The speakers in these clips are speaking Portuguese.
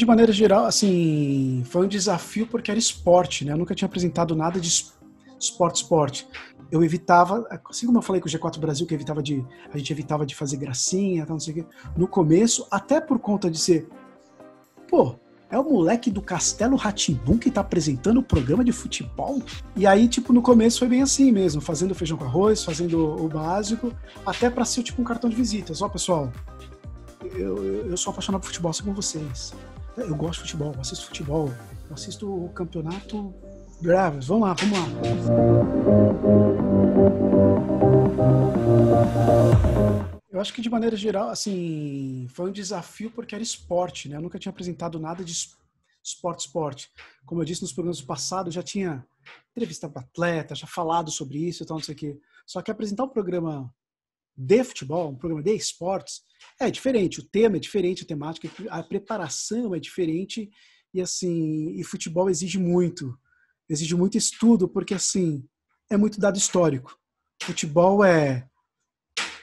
de maneira geral, assim, foi um desafio porque era esporte, né? Eu nunca tinha apresentado nada de esporte, esporte. Eu evitava, assim como eu falei com o G4 Brasil, que evitava de, a gente evitava de fazer gracinha, tal, não sei o quê, no começo, até por conta de ser, pô, é o moleque do Castelo Ratimbum que tá apresentando o programa de futebol? E aí, tipo, no começo foi bem assim mesmo, fazendo feijão com arroz, fazendo o básico, até para ser tipo um cartão de visitas. Ó, pessoal, eu, eu sou apaixonado por futebol, assim como vocês eu gosto de futebol, assisto futebol, assisto o campeonato Bravos. Vamos lá, vamos lá. Eu acho que de maneira geral, assim, foi um desafio porque era esporte, né? Eu nunca tinha apresentado nada de esporte, esporte. Como eu disse nos programas passados, já tinha entrevistado atleta, já falado sobre isso e então, tal, não sei o quê. Só que apresentar um programa de futebol, um programa de esportes, é diferente. O tema é diferente, a temática, a preparação é diferente. E assim, e futebol exige muito. Exige muito estudo, porque assim, é muito dado histórico. Futebol é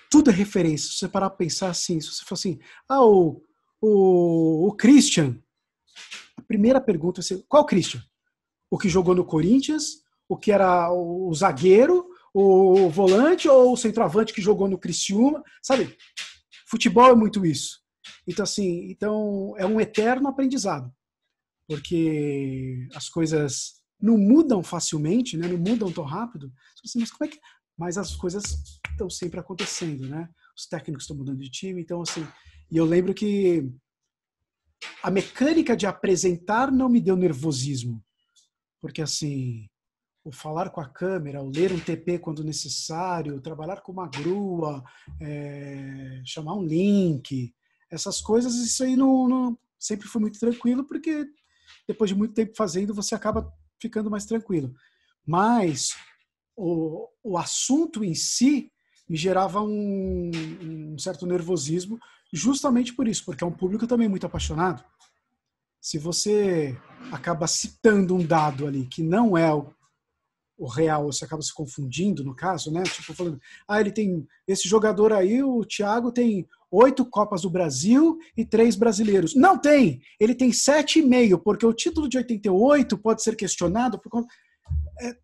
tudo é referência. Se você parar para pensar assim, se você for assim, ah, o, o, o Christian, a primeira pergunta é assim, qual Christian? O que jogou no Corinthians, o que era o zagueiro, o volante ou o centroavante que jogou no Criciúma, sabe? Futebol é muito isso. Então assim, então é um eterno aprendizado, porque as coisas não mudam facilmente, né? Não mudam tão rápido. Assim, mas como é que? Mas as coisas estão sempre acontecendo, né? Os técnicos estão mudando de time, então assim. E eu lembro que a mecânica de apresentar não me deu nervosismo, porque assim o falar com a câmera, o ler um TP quando necessário, trabalhar com uma grua, é, chamar um link, essas coisas, isso aí não, não, sempre foi muito tranquilo, porque depois de muito tempo fazendo, você acaba ficando mais tranquilo. Mas o, o assunto em si me gerava um, um certo nervosismo, justamente por isso, porque é um público também muito apaixonado. Se você acaba citando um dado ali que não é o o real, você acaba se confundindo no caso, né? Tipo, falando, ah, ele tem. Esse jogador aí, o Thiago, tem oito Copas do Brasil e três brasileiros. Não tem! Ele tem sete e meio, porque o título de 88 pode ser questionado por é,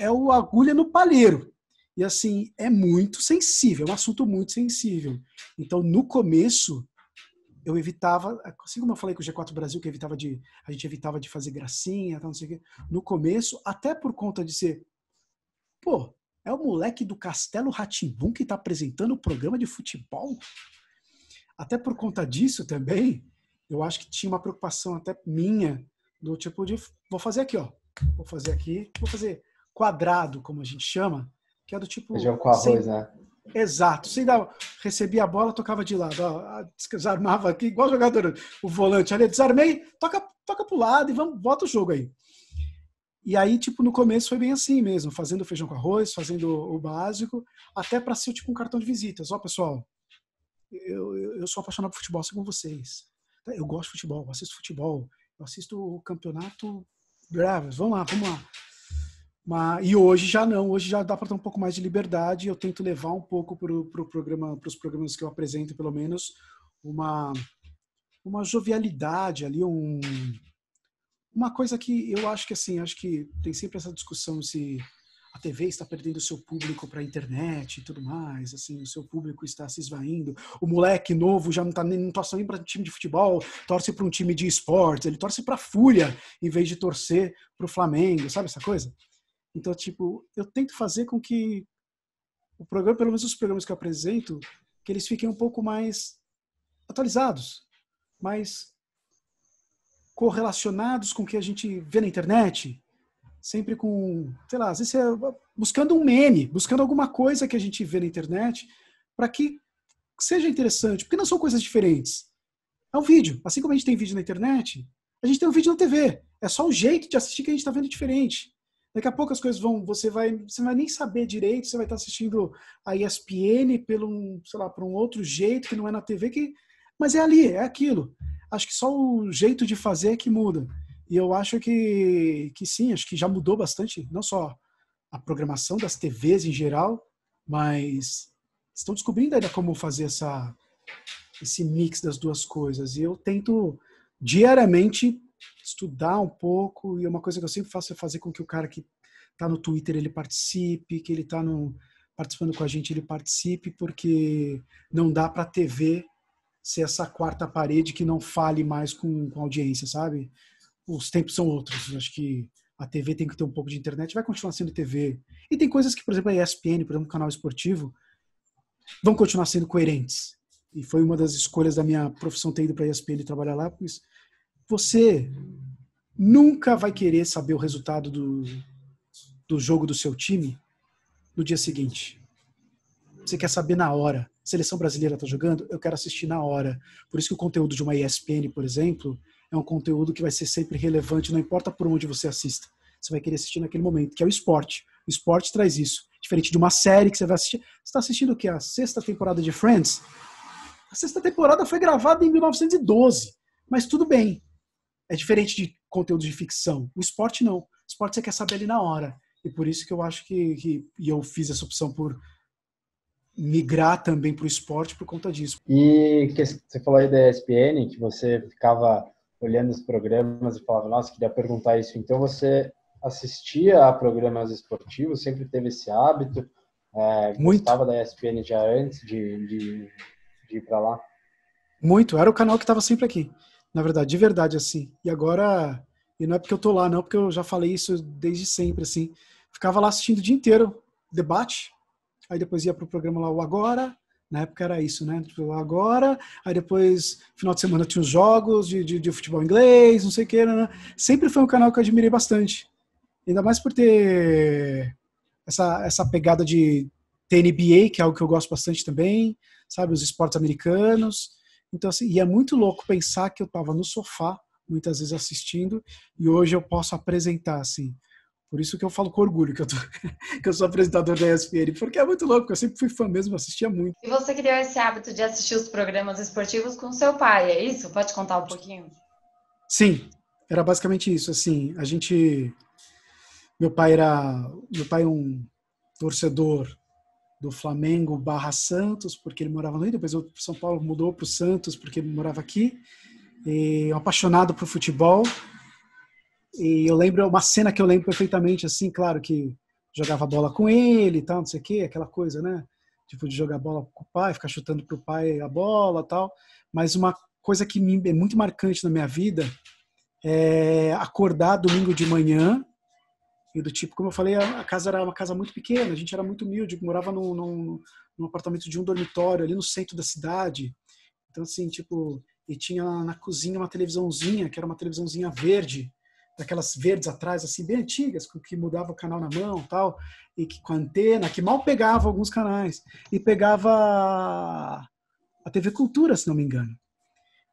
é o agulha no palheiro. E assim, é muito sensível, é um assunto muito sensível. Então, no começo, eu evitava, assim como eu falei com o G4 Brasil, que evitava de, a gente evitava de fazer gracinha, tal, não sei o quê, no começo, até por conta de ser, pô, é o moleque do Castelo Ratimbum que está apresentando o programa de futebol? Até por conta disso também, eu acho que tinha uma preocupação até minha, do tipo de, vou fazer aqui, ó, vou fazer aqui, vou fazer quadrado, como a gente chama, que é do tipo... Feijão com arroz, sem, né? Exato. Sem recebia a bola, tocava de lado. Ó, desarmava aqui, igual jogador, o volante. Ali, desarmei, toca, toca pro lado e vamos, bota o jogo aí. E aí, tipo, no começo foi bem assim mesmo, fazendo feijão com arroz, fazendo o básico, até para ser tipo um cartão de visitas. Ó, pessoal, eu, eu, sou apaixonado por futebol, assim como vocês. Eu gosto de futebol, assisto futebol, eu assisto o campeonato bravo, vamos lá, vamos lá. Mas, e hoje já não, hoje já dá para ter um pouco mais de liberdade. Eu tento levar um pouco para pro programa, os programas que eu apresento, pelo menos, uma, uma jovialidade ali, um, uma coisa que eu acho que assim, acho que tem sempre essa discussão se a TV está perdendo o seu público para a internet e tudo mais, assim, o seu público está se esvaindo. O moleque novo já não, está nem, não torce nem para time de futebol, torce para um time de esportes, ele torce para a Fúria em vez de torcer para o Flamengo, sabe essa coisa? Então, tipo, eu tento fazer com que o programa, pelo menos os programas que eu apresento, que eles fiquem um pouco mais atualizados, mais correlacionados com o que a gente vê na internet, sempre com, sei lá, às vezes é buscando um meme, buscando alguma coisa que a gente vê na internet para que seja interessante, porque não são coisas diferentes. É um vídeo, assim como a gente tem vídeo na internet, a gente tem um vídeo na TV. É só o jeito de assistir que a gente está vendo diferente. Daqui a pouco as coisas vão, você vai, você não vai nem saber direito, você vai estar assistindo a ESPN pelo, sei lá, por um outro jeito que não é na TV que, mas é ali, é aquilo. Acho que só o jeito de fazer é que muda. E eu acho que que sim, acho que já mudou bastante, não só a programação das TVs em geral, mas estão descobrindo ainda como fazer essa esse mix das duas coisas. E eu tento diariamente estudar um pouco e é uma coisa que eu sempre faço é fazer com que o cara que está no Twitter ele participe, que ele está participando com a gente ele participe, porque não dá para a TV ser essa quarta parede que não fale mais com, com a audiência, sabe? Os tempos são outros. Acho que a TV tem que ter um pouco de internet, vai continuar sendo TV. E tem coisas que, por exemplo, a ESPN, por exemplo, um canal esportivo, vão continuar sendo coerentes. E foi uma das escolhas da minha profissão ter ido para a ESPN trabalhar lá, você nunca vai querer saber o resultado do, do jogo do seu time no dia seguinte. Você quer saber na hora. Seleção brasileira está jogando? Eu quero assistir na hora. Por isso que o conteúdo de uma ESPN, por exemplo, é um conteúdo que vai ser sempre relevante, não importa por onde você assista. Você vai querer assistir naquele momento, que é o esporte. O esporte traz isso. Diferente de uma série que você vai assistir. Você está assistindo o quê? A sexta temporada de Friends? A sexta temporada foi gravada em 1912. Mas tudo bem. É diferente de conteúdo de ficção. O esporte não. O esporte você quer saber ali na hora. E por isso que eu acho que, que e eu fiz essa opção por migrar também para o esporte por conta disso. E que você falou aí da ESPN, que você ficava olhando os programas e falava, nossa, queria perguntar isso. Então você assistia a programas esportivos, sempre teve esse hábito? É, Muito. Gostava da ESPN já antes de, de, de ir para lá? Muito, era o canal que estava sempre aqui na verdade, de verdade, assim. E agora, e não é porque eu tô lá, não, porque eu já falei isso desde sempre, assim. Ficava lá assistindo o dia inteiro, debate, aí depois ia pro programa lá, o Agora, na época era isso, né? Tipo, agora, aí depois, final de semana tinha os jogos de, de, de futebol inglês, não sei o que, né, né? Sempre foi um canal que eu admirei bastante. Ainda mais por ter essa, essa pegada de ter NBA, que é algo que eu gosto bastante também, sabe? Os esportes americanos. Então, assim, e é muito louco pensar que eu estava no sofá, muitas vezes assistindo, e hoje eu posso apresentar, assim. Por isso que eu falo com orgulho que eu, tô, que eu sou apresentador da ESPN, porque é muito louco, eu sempre fui fã mesmo, assistia muito. E você criou esse hábito de assistir os programas esportivos com seu pai, é isso? Pode contar um pouquinho? Sim, era basicamente isso, assim, a gente... Meu pai era... Meu pai é um torcedor do Flamengo barra Santos, porque ele morava no Rio, depois o São Paulo mudou para o Santos, porque ele morava aqui, e um apaixonado por futebol. E eu lembro, uma cena que eu lembro perfeitamente, assim, claro que jogava bola com ele e tal, não sei o quê, aquela coisa, né? Tipo, de jogar bola com o pai, ficar chutando pro pai a bola tal. Mas uma coisa que é muito marcante na minha vida é acordar domingo de manhã e do tipo, como eu falei, a casa era uma casa muito pequena, a gente era muito humilde, morava num, num, num apartamento de um dormitório ali no centro da cidade. Então, assim, tipo, e tinha na cozinha uma televisãozinha, que era uma televisãozinha verde, daquelas verdes atrás, assim, bem antigas, que mudava o canal na mão tal, e que com a antena, que mal pegava alguns canais. E pegava a TV Cultura, se não me engano.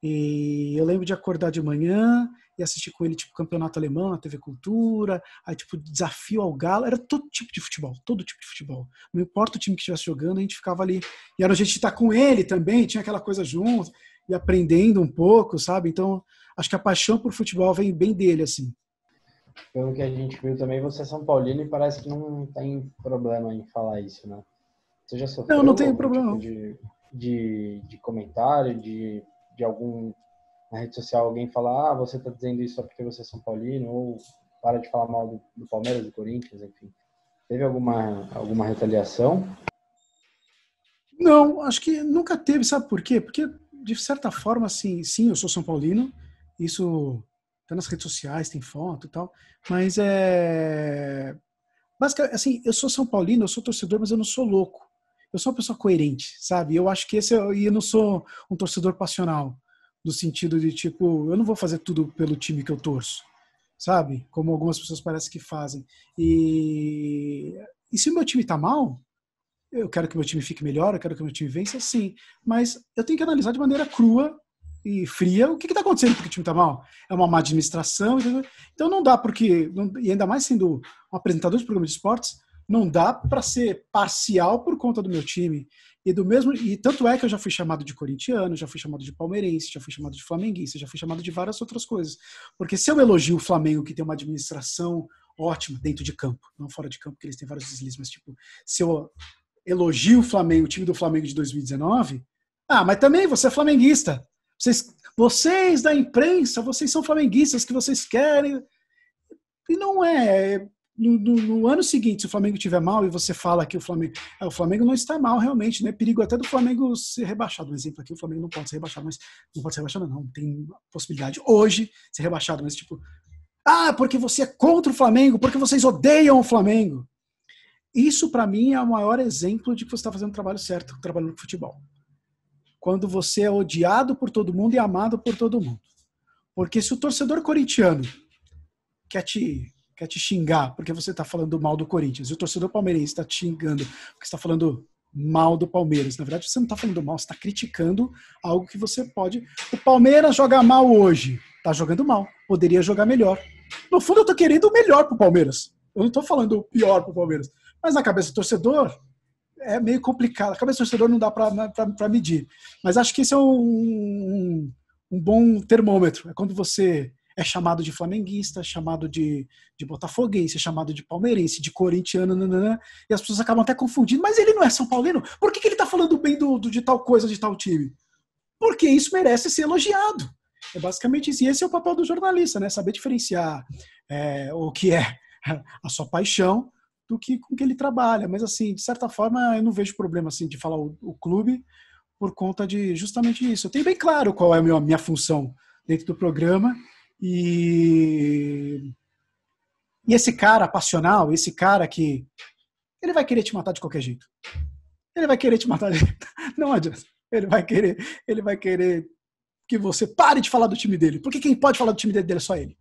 E eu lembro de acordar de manhã assistir com ele, tipo, campeonato alemão na TV Cultura, aí, tipo, desafio ao Galo, era todo tipo de futebol, todo tipo de futebol. Não importa o time que estivesse jogando, a gente ficava ali. E era a gente estar com ele também, tinha aquela coisa junto, e aprendendo um pouco, sabe? Então, acho que a paixão por futebol vem bem dele, assim. Pelo que a gente viu também, você é São Paulino e parece que não tem problema em falar isso, né? Você já sofreu não, não tem tipo problema. Tipo de, de, de comentário, de, de algum na rede social alguém falar, ah, você está dizendo isso só porque você é São Paulino, ou para de falar mal do, do Palmeiras, do Corinthians, enfim. Teve alguma, alguma retaliação? Não, acho que nunca teve, sabe por quê? Porque, de certa forma, assim, sim, eu sou São Paulino, isso tá nas redes sociais, tem foto e tal, mas é. Basicamente, assim, eu sou São Paulino, eu sou torcedor, mas eu não sou louco. Eu sou uma pessoa coerente, sabe? Eu acho que esse. É, e eu não sou um torcedor passional no sentido de tipo, eu não vou fazer tudo pelo time que eu torço, sabe? Como algumas pessoas parece que fazem. E, e se o meu time tá mal, eu quero que meu time fique melhor, eu quero que meu time vença, sim. Mas eu tenho que analisar de maneira crua e fria o que está acontecendo porque o time está mal. É uma má administração. Então não dá porque, e ainda mais sendo um apresentador de programa de esportes, não dá para ser parcial por conta do meu time. E do mesmo e tanto é que eu já fui chamado de corintiano, já fui chamado de palmeirense, já fui chamado de flamenguista, já fui chamado de várias outras coisas. Porque se eu elogio o Flamengo que tem uma administração ótima dentro de campo, não fora de campo, que eles têm vários deslizes, mas tipo, se eu elogio o Flamengo, o time do Flamengo de 2019, ah, mas também você é flamenguista. Vocês, vocês da imprensa, vocês são flamenguistas que vocês querem. E não é. é no, no, no, ano seguinte, se o Flamengo estiver mal e você fala que o Flamengo. É, o Flamengo não está mal, realmente, né? Perigo até do Flamengo ser rebaixado. Um exemplo aqui, o Flamengo não pode ser rebaixado, mas. Não pode ser rebaixado, não. Tem possibilidade hoje de ser rebaixado, mas tipo. Ah, porque você é contra o Flamengo, porque vocês odeiam o Flamengo. Isso, para mim, é o maior exemplo de que você está fazendo o trabalho certo, trabalhando no futebol. Quando você é odiado por todo mundo e amado por todo mundo. Porque se o torcedor corintiano quer te quer te xingar porque você está falando mal do Corinthians, e o torcedor palmeirense está te xingando porque está falando mal do Palmeiras. Na verdade, você não está falando mal, você está criticando algo que você pode. O Palmeiras joga mal hoje, está jogando mal, poderia jogar melhor. No fundo, eu estou querendo o melhor para o Palmeiras. Eu não estou falando o pior para o Palmeiras. Mas na cabeça do torcedor, é meio complicado. A cabeça do torcedor não dá para medir. Mas acho que isso é um, um, um bom termômetro. É quando você é chamado de flamenguista, é chamado de, de botafoguense, é chamado de palmeirense, de corintiano, e as pessoas acabam até confundindo, mas ele não é São Paulino, por que, que ele está falando bem do, do, de tal coisa, de tal time? Porque isso merece ser elogiado. É basicamente isso. E esse é o papel do jornalista, né? Saber diferenciar é, o que é a sua paixão do que com que ele trabalha. Mas, assim, de certa forma, eu não vejo problema assim, de falar o, o clube por conta de justamente isso. Eu tenho bem claro qual é a minha, minha função dentro do programa e, e esse cara passional, esse cara que. Ele vai querer te matar de qualquer jeito. Ele vai querer te matar. De... Não adianta. Ele vai querer, ele vai querer que você pare de falar do time dele. Porque quem pode falar do time dele é só ele.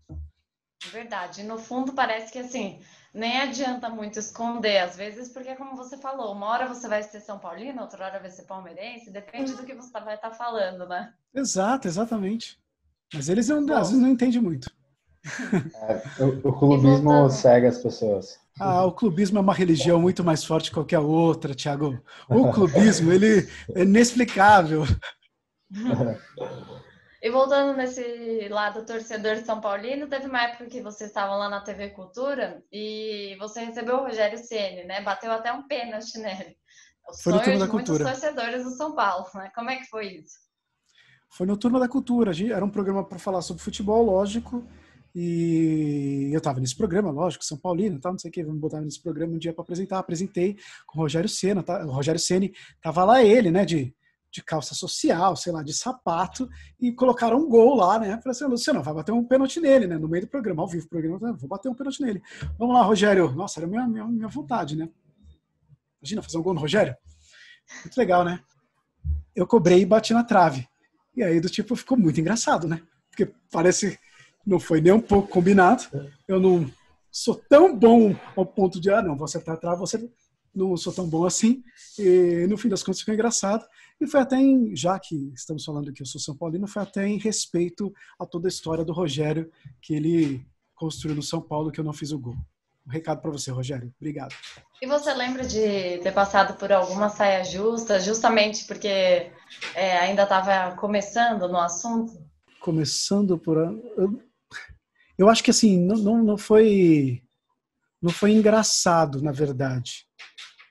Verdade. No fundo, parece que assim, nem adianta muito esconder, às vezes, porque, como você falou, uma hora você vai ser São Paulino, outra hora vai ser palmeirense, depende do que você vai estar tá falando, né? Exato, exatamente. Mas eles não, às vezes não entendem muito. É, o, o, clubismo cega as pessoas. Ah, o clubismo é uma religião muito mais forte que qualquer outra, Tiago. O clubismo, ele é inexplicável. E voltando nesse lado torcedor São Paulino, teve uma época que vocês estavam lá na TV Cultura e você recebeu o Rogério Ceni, né? Bateu até um pênalti nele. O foi sonho da de cultura. muitos torcedores do São Paulo, né? Como é que foi isso? foi no Turma da Cultura. Era um programa para falar sobre futebol, lógico. E eu estava nesse programa, lógico, São Paulino, tá, não sei o que, vamos botar nesse programa um dia para apresentar. Apresentei com o Rogério Senna, tá? o Rogério Ceni tava lá ele, né, de, de calça social, sei lá, de sapato, e colocaram um gol lá, né? Falei assim, Luciano, vai bater um pênalti nele, né? No meio do programa, ao vivo, programa, tá, vou bater um pênalti nele. Vamos lá, Rogério. Nossa, era minha, minha, minha vontade, né? Imagina fazer um gol no Rogério. Muito legal, né? Eu cobrei e bati na trave. E aí, do tipo, ficou muito engraçado, né? Porque parece não foi nem um pouco combinado. Eu não sou tão bom ao ponto de, ah, não, você tá atrás, você não sou tão bom assim. E no fim das contas ficou engraçado. E foi até em, já que estamos falando que eu sou São Paulino, foi até em respeito a toda a história do Rogério que ele construiu no São Paulo, que eu não fiz o gol um recado para você, Rogério. Obrigado. E você lembra de ter passado por alguma saia justa, justamente porque é, ainda estava começando no assunto? Começando por. Eu, eu acho que assim, não, não, não, foi. Não foi engraçado, na verdade.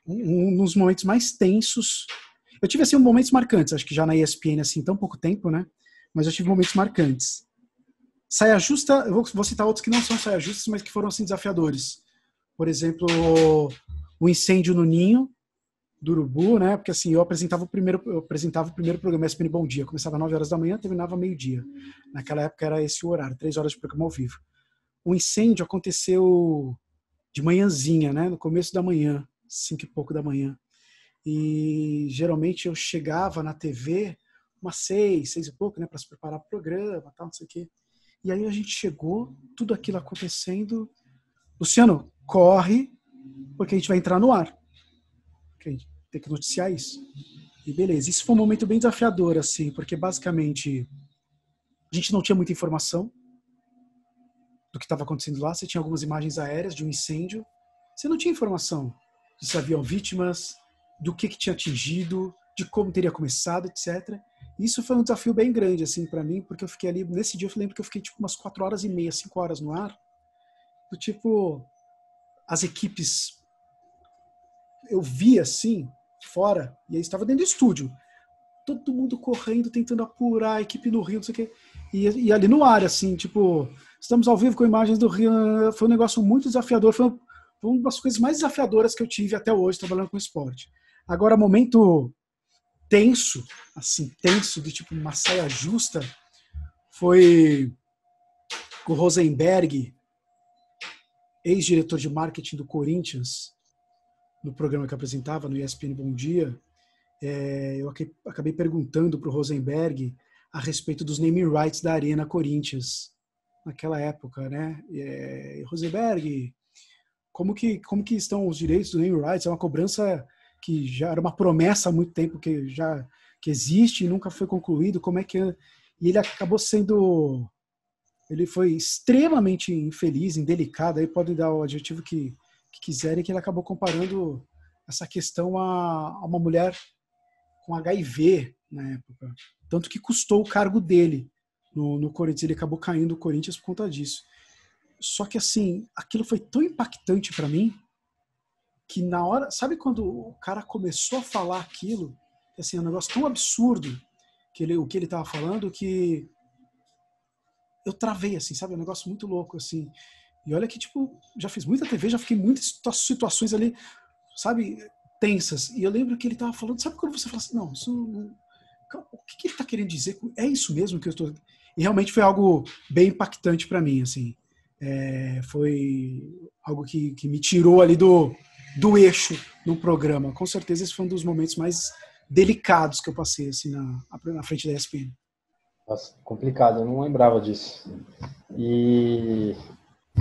Um, um dos momentos mais tensos. Eu tive assim momentos marcantes, acho que já na ESPN assim tão pouco tempo, né? Mas eu tive momentos marcantes. Saia justa, eu vou, vou citar outros que não são saia justas, mas que foram assim desafiadores por exemplo, o incêndio no ninho do urubu, né? Porque assim, eu apresentava o primeiro, eu apresentava o primeiro programa SPN Bom Dia, começava às 9 horas da manhã, terminava meio-dia. Naquela época era esse o horário, três horas de programa ao vivo. O incêndio aconteceu de manhãzinha, né? No começo da manhã, cinco e pouco da manhã. E geralmente eu chegava na TV umas seis, seis e pouco, né, para se preparar para o programa, tal, não sei o quê. E aí a gente chegou, tudo aquilo acontecendo, Luciano, corre, porque a gente vai entrar no ar. Okay? Tem que noticiar isso. E beleza, isso foi um momento bem desafiador, assim, porque basicamente a gente não tinha muita informação do que estava acontecendo lá. Você tinha algumas imagens aéreas de um incêndio. Você não tinha informação de se haviam vítimas, do que, que tinha atingido, de como teria começado, etc. Isso foi um desafio bem grande, assim, para mim, porque eu fiquei ali, nesse dia eu lembro que eu fiquei, tipo, umas quatro horas e meia, cinco horas no ar, do tipo as equipes eu via assim fora e aí estava dentro do estúdio todo mundo correndo tentando apurar a equipe do Rio não sei o quê e, e, ali no ar assim tipo estamos ao vivo com imagens do Rio foi um negócio muito desafiador foi uma, das coisas mais desafiadoras que eu tive até hoje trabalhando com esporte agora momento tenso assim tenso de tipo uma saia justa foi o Rosenberg ex-diretor de marketing do Corinthians, no programa que apresentava no ESPN Bom Dia, é, eu acabei perguntando para o Rosenberg a respeito dos naming rights da Arena Corinthians naquela época, né? É, Rosenberg, como que como que estão os direitos do naming rights? É uma cobrança que já era uma promessa há muito tempo que já que existe e nunca foi concluído. Como é que e ele acabou sendo ele foi extremamente infeliz, indelicado, aí podem dar o adjetivo que, que quiserem, que ele acabou comparando essa questão a, a uma mulher com HIV na época. Tanto que custou o cargo dele no, no Corinthians. Ele acabou caindo o Corinthians por conta disso. Só que, assim, aquilo foi tão impactante para mim que na hora. Sabe quando o cara começou a falar aquilo? Assim, é um negócio tão absurdo que ele, o que ele estava falando que eu travei, assim, sabe? É um negócio muito louco, assim. E olha que, tipo, já fiz muita TV, já fiquei em muitas situações ali, sabe, tensas. E eu lembro que ele tava falando, sabe quando você fala assim, não, isso. Não... O que, que ele tá querendo dizer? É isso mesmo que eu tô. E realmente foi algo bem impactante para mim, assim. É, foi algo que, que me tirou ali do, do eixo no programa. Com certeza esse foi um dos momentos mais delicados que eu passei assim na, na frente da ESPN. Nossa, complicado, eu não lembrava disso. E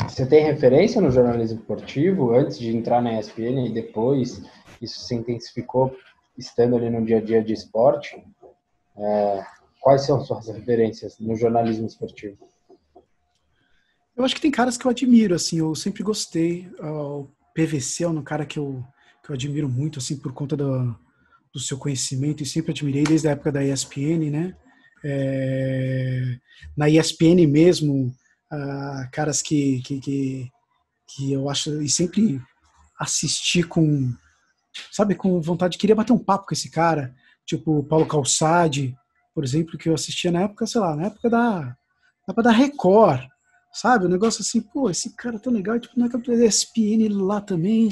você tem referência no jornalismo esportivo antes de entrar na ESPN e depois isso se intensificou estando ali no dia a dia de esporte? É, quais são suas referências no jornalismo esportivo? Eu acho que tem caras que eu admiro, assim, eu sempre gostei. Ah, o PVC é um cara que eu, que eu admiro muito, assim, por conta do, do seu conhecimento e sempre admirei desde a época da ESPN, né? É, na ESPN mesmo, ah, caras que, que, que, que, eu acho, e sempre assisti com, sabe, com vontade, queria bater um papo com esse cara, tipo Paulo Calçade, por exemplo, que eu assistia na época, sei lá, na época da, na época da Record, sabe, o um negócio assim, pô, esse cara é tão legal, tipo, na época da ESPN lá também,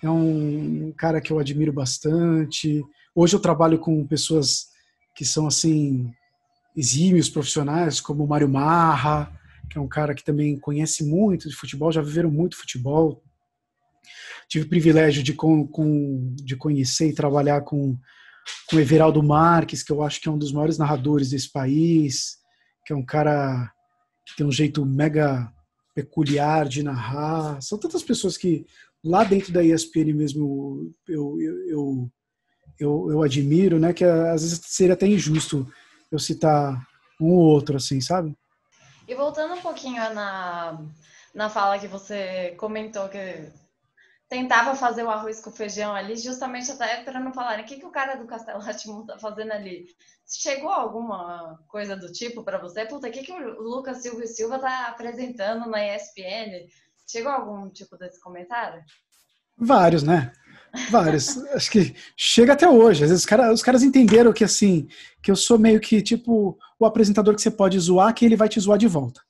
é um cara que eu admiro bastante, hoje eu trabalho com pessoas que são assim exímios profissionais como Mário Marra, que é um cara que também conhece muito de futebol, já viveram muito futebol. Tive o privilégio de, com, com, de conhecer e trabalhar com, com Everaldo Marques, que eu acho que é um dos maiores narradores desse país, que é um cara que tem um jeito mega peculiar de narrar. São tantas pessoas que lá dentro da ESPN mesmo eu, eu, eu, eu, eu admiro, né? Que às vezes seria até injusto eu citar um ou outro, assim, sabe? E voltando um pouquinho na, na fala que você comentou que tentava fazer o arroz com feijão ali, justamente até para não falarem o que, que o cara do Castelo Ratimo está fazendo ali. Chegou alguma coisa do tipo para você? Puta, o que, que o Lucas Silva Silva está apresentando na ESPN? Chegou algum tipo desse comentário? Vários, né? Vários. Acho que chega até hoje. Às vezes os, cara, os caras entenderam que assim, que eu sou meio que tipo o apresentador que você pode zoar, que ele vai te zoar de volta.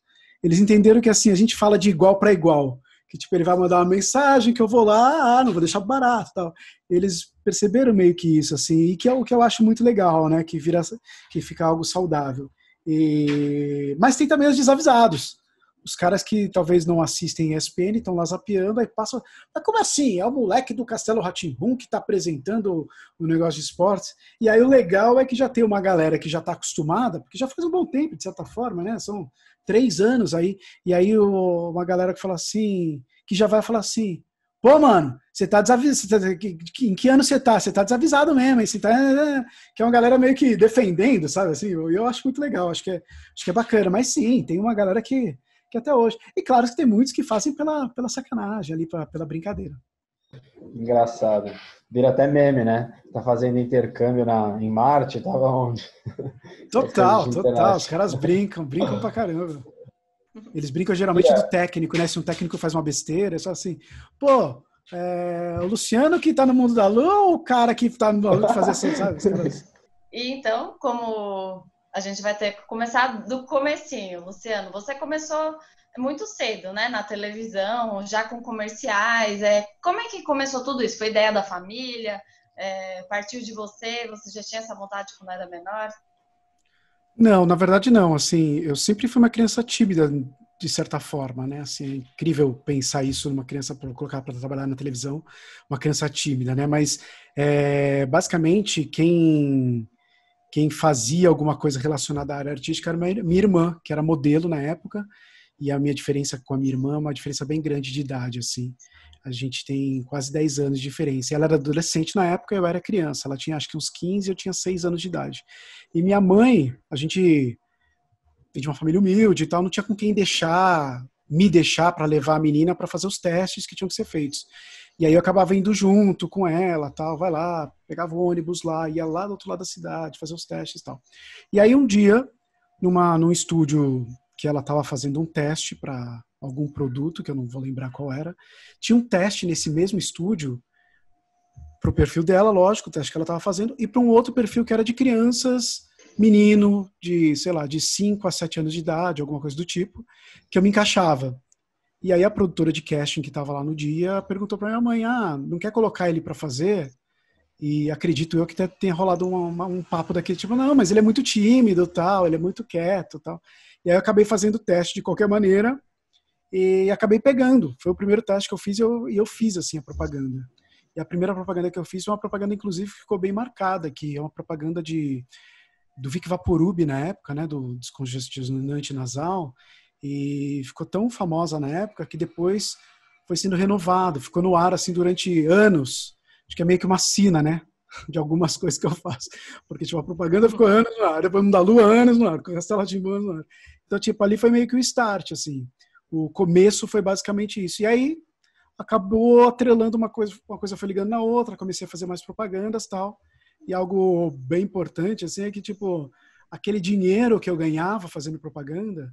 Eles entenderam que assim, a gente fala de igual para igual. Que tipo, ele vai mandar uma mensagem que eu vou lá, ah, não vou deixar barato tal. Eles perceberam meio que isso, assim, e que é o que eu acho muito legal, né? Que vira que fica algo saudável. E... Mas tem também os desavisados os caras que talvez não assistem ESPN estão lá zapeando, aí passam. Mas como assim? É o moleque do Castelo Ratimbun que está apresentando o negócio de esportes. E aí o legal é que já tem uma galera que já está acostumada, porque já faz um bom tempo, de certa forma, né? São três anos aí. E aí o, uma galera que fala assim, que já vai falar assim. Pô, mano, você tá desavisado. Tá, em que ano você tá? Você tá desavisado mesmo, hein? Você tá. Que é uma galera meio que defendendo, sabe? Assim, eu, eu acho muito legal, acho que, é, acho que é bacana. Mas sim, tem uma galera que que até hoje. E claro que tem muitos que fazem pela, pela sacanagem ali, pra, pela brincadeira. Engraçado. Vira até meme, né? Tá fazendo intercâmbio na, em Marte, tava tá onde? Total, total. Os caras brincam, brincam pra caramba. Eles brincam geralmente do técnico, né? Se um técnico faz uma besteira, é só assim, pô, é, o Luciano que tá no mundo da lua ou o cara que tá no mundo da assim, sabe? Caras... E então, como a gente vai ter que começar do comecinho. Luciano, você começou muito cedo, né? Na televisão, já com comerciais. É, como é que começou tudo isso? Foi ideia da família? É, partiu de você? Você já tinha essa vontade quando era menor? Não, na verdade não. Assim, eu sempre fui uma criança tímida, de certa forma, né? Assim, é incrível pensar isso numa criança para colocar para trabalhar na televisão, uma criança tímida, né? Mas é, basicamente quem quem fazia alguma coisa relacionada à área artística era minha irmã, que era modelo na época, e a minha diferença com a minha irmã é uma diferença bem grande de idade, assim. A gente tem quase 10 anos de diferença. Ela era adolescente na época, eu era criança. Ela tinha acho que uns 15, eu tinha 6 anos de idade. E minha mãe, a gente vem de uma família humilde e tal, não tinha com quem deixar, me deixar para levar a menina para fazer os testes que tinham que ser feitos. E aí eu acabava indo junto com ela, tal, vai lá, pegava o ônibus lá, ia lá do outro lado da cidade, fazer os testes e tal. E aí um dia, numa, num estúdio que ela estava fazendo um teste para algum produto, que eu não vou lembrar qual era, tinha um teste nesse mesmo estúdio para o perfil dela, lógico, o teste que ela estava fazendo, e para um outro perfil que era de crianças, menino, de, sei lá, de 5 a 7 anos de idade, alguma coisa do tipo, que eu me encaixava. E aí a produtora de casting que estava lá no dia perguntou para minha mãe: "Ah, não quer colocar ele para fazer?" E acredito eu que tenha rolado um um papo daquele tipo, não, mas ele é muito tímido, tal, ele é muito quieto, tal. E aí eu acabei fazendo o teste de qualquer maneira e acabei pegando. Foi o primeiro teste que eu fiz e eu, eu fiz, assim, a propaganda. E a primeira propaganda que eu fiz foi uma propaganda, inclusive, que ficou bem marcada, que é uma propaganda de do Vic Vaporub na época, né, do descongestionante nasal, e ficou tão famosa na época que depois foi sendo renovado, ficou no ar assim durante anos. Acho que é meio que uma sina, né? De algumas coisas que eu faço. Porque, tipo, a propaganda ficou anos no ar, depois não da Lua, anos no ar, Castelo de anos no ar. Então, tipo, ali foi meio que o start, assim. O começo foi basicamente isso. E aí, acabou atrelando uma coisa, uma coisa foi ligando na outra, comecei a fazer mais propagandas tal. E algo bem importante, assim, é que, tipo, aquele dinheiro que eu ganhava fazendo propaganda,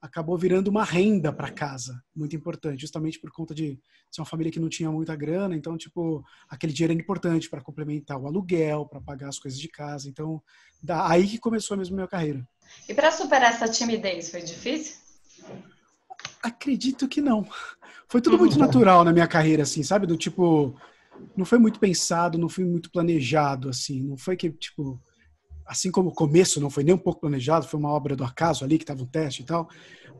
acabou virando uma renda para casa, muito importante, justamente por conta de ser uma família que não tinha muita grana, então tipo aquele dinheiro era importante para complementar o aluguel, para pagar as coisas de casa, então da, aí que começou mesmo a minha carreira. E para superar essa timidez foi difícil? Acredito que não. Foi tudo muito natural na minha carreira, assim, sabe? Do tipo, não foi muito pensado, não foi muito planejado, assim, não foi que tipo assim como o começo não foi nem um pouco planejado, foi uma obra do acaso ali que estava um teste e tal,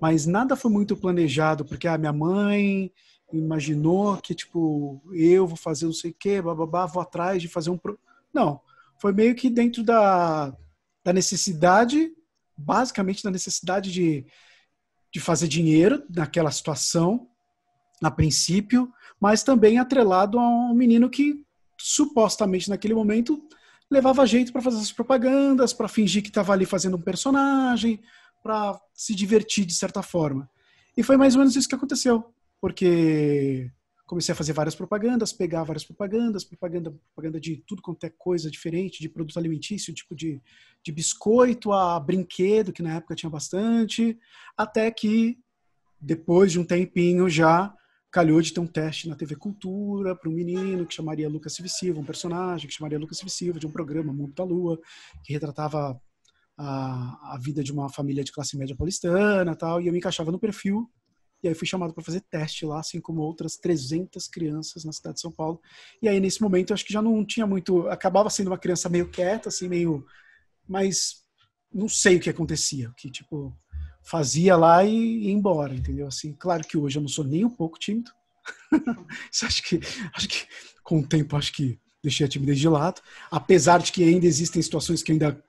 mas nada foi muito planejado, porque a ah, minha mãe imaginou que tipo, eu vou fazer não sei o babá vou atrás de fazer um pro... Não, foi meio que dentro da, da necessidade, basicamente da necessidade de, de fazer dinheiro naquela situação, a princípio, mas também atrelado a um menino que supostamente naquele momento levava jeito para fazer essas propagandas, para fingir que estava ali fazendo um personagem, para se divertir de certa forma. E foi mais ou menos isso que aconteceu, porque comecei a fazer várias propagandas, pegar várias propagandas, propaganda, propaganda de tudo quanto é coisa diferente, de produto alimentício, tipo de, de biscoito a brinquedo, que na época tinha bastante, até que depois de um tempinho já calhou de ter um teste na TV Cultura para um menino que chamaria Lucas Silva, um personagem que chamaria Lucas Silva, de um programa, Mundo da Lua, que retratava a, a vida de uma família de classe média paulistana tal, e eu me encaixava no perfil, e aí fui chamado para fazer teste lá, assim como outras 300 crianças na cidade de São Paulo. E aí, nesse momento, eu acho que já não tinha muito... Acabava sendo uma criança meio quieta, assim, meio... Mas não sei o que acontecia, que, tipo, fazia lá e ia embora, entendeu? Assim, claro que hoje eu não sou nem um pouco tímido. acho que, acho que com o tempo acho que deixei a timidez de lado, apesar de que ainda existem situações que ainda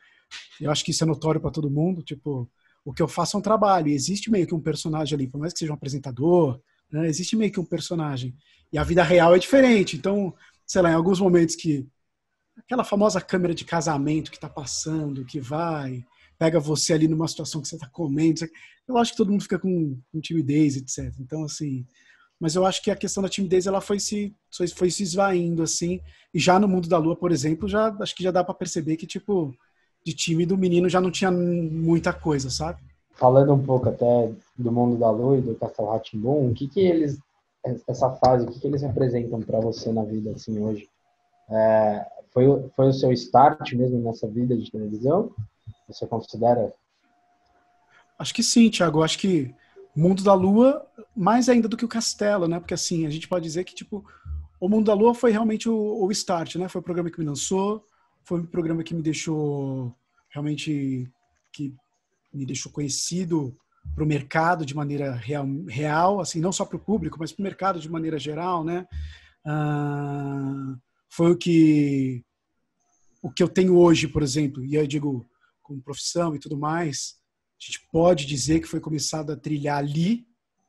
eu acho que isso é notório para todo mundo, tipo, o que eu faço é um trabalho, e existe meio que um personagem ali, por mais que seja um apresentador, né, existe meio que um personagem. E a vida real é diferente, então, sei lá, em alguns momentos que aquela famosa câmera de casamento que está passando, que vai, pega você ali numa situação que você está comendo. Eu acho que todo mundo fica com, com timidez, etc. Então, assim, mas eu acho que a questão da timidez ela foi se foi se esvaindo assim e já no mundo da lua por exemplo já acho que já dá para perceber que tipo de tímido o menino já não tinha muita coisa sabe falando um pouco até do mundo da lua e do castelo Ratimbun o que que eles essa fase o que que eles representam para você na vida assim hoje é, foi foi o seu start mesmo nessa vida de televisão você considera? Acho que sim, Tiago. Acho que Mundo da Lua, mais ainda do que o Castelo, né? Porque assim, a gente pode dizer que, tipo, o Mundo da Lua foi realmente o, o start, né? Foi o programa que me lançou, foi o programa que me deixou realmente que me deixou conhecido para o mercado de maneira real, real, assim, não só para o público, mas para o mercado de maneira geral, né? Ah, foi o que o que eu tenho hoje, por exemplo, e eu digo como profissão e tudo mais, a gente pode dizer que foi começado a trilhar ali,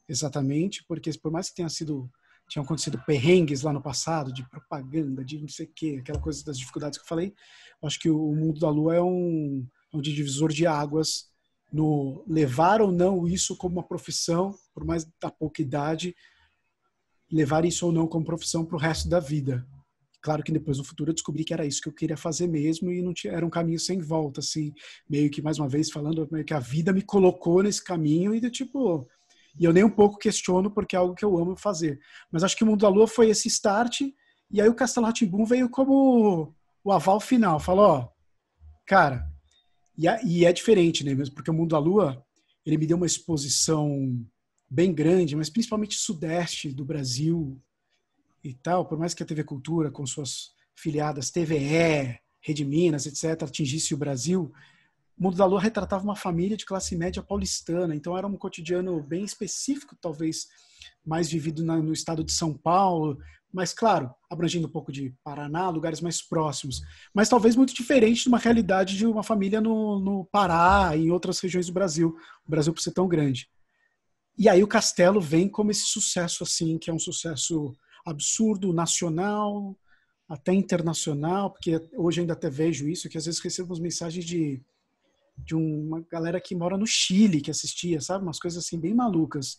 exatamente, porque por mais que tenha sido tinham acontecido perrengues lá no passado de propaganda, de não sei o quê, aquela coisa das dificuldades que eu falei, acho que o mundo da lua é um, é um divisor de águas no levar ou não isso como uma profissão, por mais da pouca idade, levar isso ou não como profissão para o resto da vida. Claro que depois no futuro eu descobri que era isso que eu queria fazer mesmo e não tinha, era um caminho sem volta, assim, meio que mais uma vez falando meio que a vida me colocou nesse caminho e de tipo, e eu nem um pouco questiono porque é algo que eu amo fazer. Mas acho que o Mundo da Lua foi esse start e aí o Castelo Timbum veio como o aval final, falou, ó, cara, e, a, é, e é diferente, né, mesmo porque o Mundo da Lua, ele me deu uma exposição bem grande, mas principalmente sudeste do Brasil, e tal, por mais que a TV Cultura, com suas filiadas TVE, Rede Minas, etc., atingisse o Brasil, o Mundo da Lua retratava uma família de classe média paulistana, então era um cotidiano bem específico, talvez mais vivido na, no estado de São Paulo, mas claro, abrangendo um pouco de Paraná, lugares mais próximos, mas talvez muito diferente de uma realidade de uma família no, no Pará em outras regiões do Brasil, o Brasil por ser tão grande. E aí o Castelo vem como esse sucesso assim, que é um sucesso absurdo nacional, até internacional, porque hoje ainda até vejo isso, que às vezes recebemos mensagens de, de uma galera que mora no Chile que assistia, sabe? Umas coisas assim bem malucas.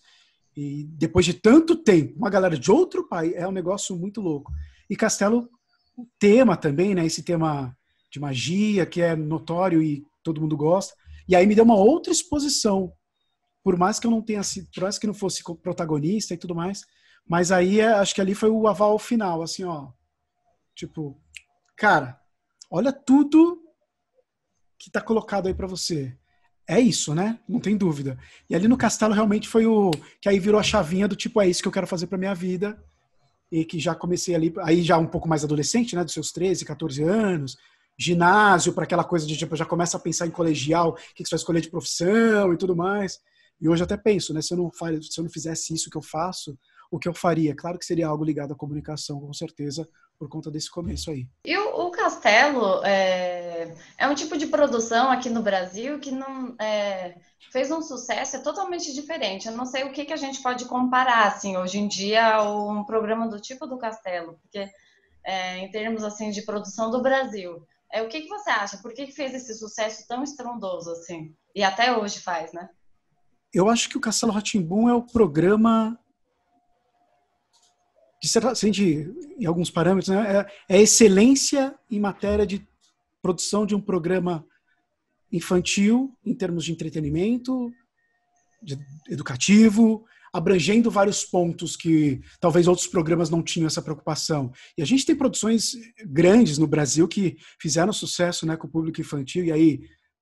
E depois de tanto tempo, uma galera de outro país, é um negócio muito louco. E Castelo, o tema também, né? Esse tema de magia que é notório e todo mundo gosta. E aí me deu uma outra exposição. Por mais que eu não tenha sido, por mais que não fosse protagonista e tudo mais, mas aí, é, acho que ali foi o aval final, assim, ó. Tipo, cara, olha tudo que tá colocado aí para você. É isso, né? Não tem dúvida. E ali no castelo realmente foi o que aí virou a chavinha do tipo, é isso que eu quero fazer para minha vida. E que já comecei ali, aí já um pouco mais adolescente, né, dos seus 13, 14 anos, ginásio para aquela coisa de tipo, já começa a pensar em colegial, o que você vai escolher de profissão e tudo mais. E hoje até penso, né, se eu não, se eu não fizesse isso que eu faço, o que eu faria. Claro que seria algo ligado à comunicação, com certeza, por conta desse começo aí. E o, o Castelo é, é, um tipo de produção aqui no Brasil que não é, fez um sucesso é totalmente diferente. Eu não sei o que, que a gente pode comparar assim hoje em dia um programa do tipo do Castelo, porque é, em termos assim de produção do Brasil, é o que, que você acha? Por que, que fez esse sucesso tão estrondoso assim? E até hoje faz, né? Eu acho que o Castelo Rotimbun é o programa de certa, se a gente, em alguns parâmetros, né, é, é excelência em matéria de produção de um programa infantil, em termos de entretenimento, de, educativo, abrangendo vários pontos que talvez outros programas não tinham essa preocupação. E a gente tem produções grandes no Brasil que fizeram sucesso né, com o público infantil, e aí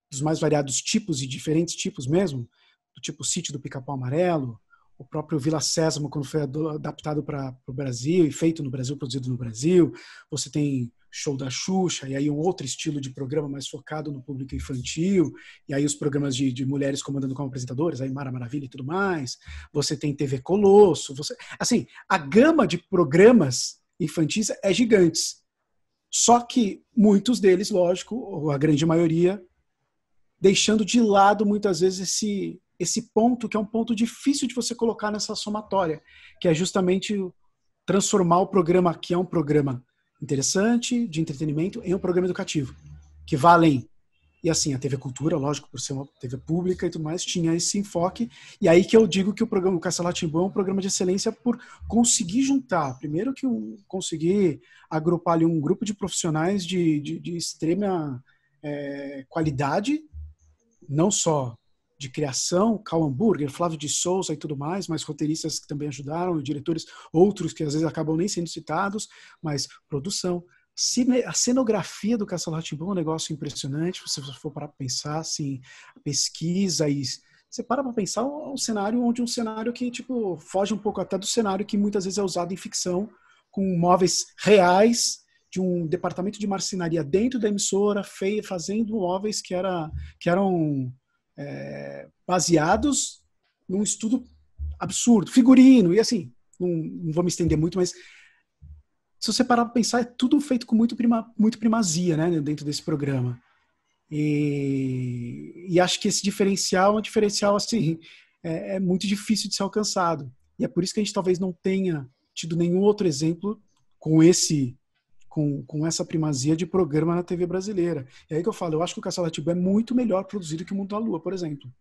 dos mais variados tipos e diferentes tipos mesmo, do tipo Sítio do Pica-Pau Amarelo, o próprio Vila Sésamo, quando foi adaptado para o Brasil e feito no Brasil, produzido no Brasil. Você tem Show da Xuxa, e aí um outro estilo de programa mais focado no público infantil, e aí os programas de, de mulheres comandando como apresentadoras, aí Mara Maravilha e tudo mais. Você tem TV Colosso. Você, assim, a gama de programas infantis é gigantes. Só que muitos deles, lógico, ou a grande maioria, deixando de lado muitas vezes esse esse ponto que é um ponto difícil de você colocar nessa somatória, que é justamente transformar o programa que é um programa interessante de entretenimento em um programa educativo, que valem além. E assim, a TV Cultura, lógico, por ser uma TV pública e tudo mais, tinha esse enfoque. E aí que eu digo que o programa Castelo Timbu é um programa de excelência por conseguir juntar. Primeiro que um, conseguir agrupar ali um grupo de profissionais de, de, de extrema é, qualidade, não só de criação, Karl Hamburger, Flávio de Souza e tudo mais, mas roteiristas que também ajudaram, diretores, outros que às vezes acabam nem sendo citados, mas produção. A cenografia do Castelo Ratimbum é um negócio impressionante, se você for para pensar, assim, pesquisa e você para para pensar um, é um cenário onde um cenário que tipo foge um pouco até do cenário que muitas vezes é usado em ficção com móveis reais de um departamento de marcenaria dentro da emissora feia, fazendo móveis que era que eram é, baseados num estudo absurdo, figurino, e assim, não, não vou me estender muito, mas se você parar para pensar, é tudo feito com muito, prima, muito primazia né, dentro desse programa. E, e acho que esse diferencial é um diferencial assim, é, é, muito difícil de ser alcançado. E é por isso que a gente talvez não tenha tido nenhum outro exemplo com esse com, com essa primazia de programa na TV brasileira. E aí que eu falo, eu acho que o Castelo Atibo é muito melhor produzido que o Mundo da Lua, por exemplo.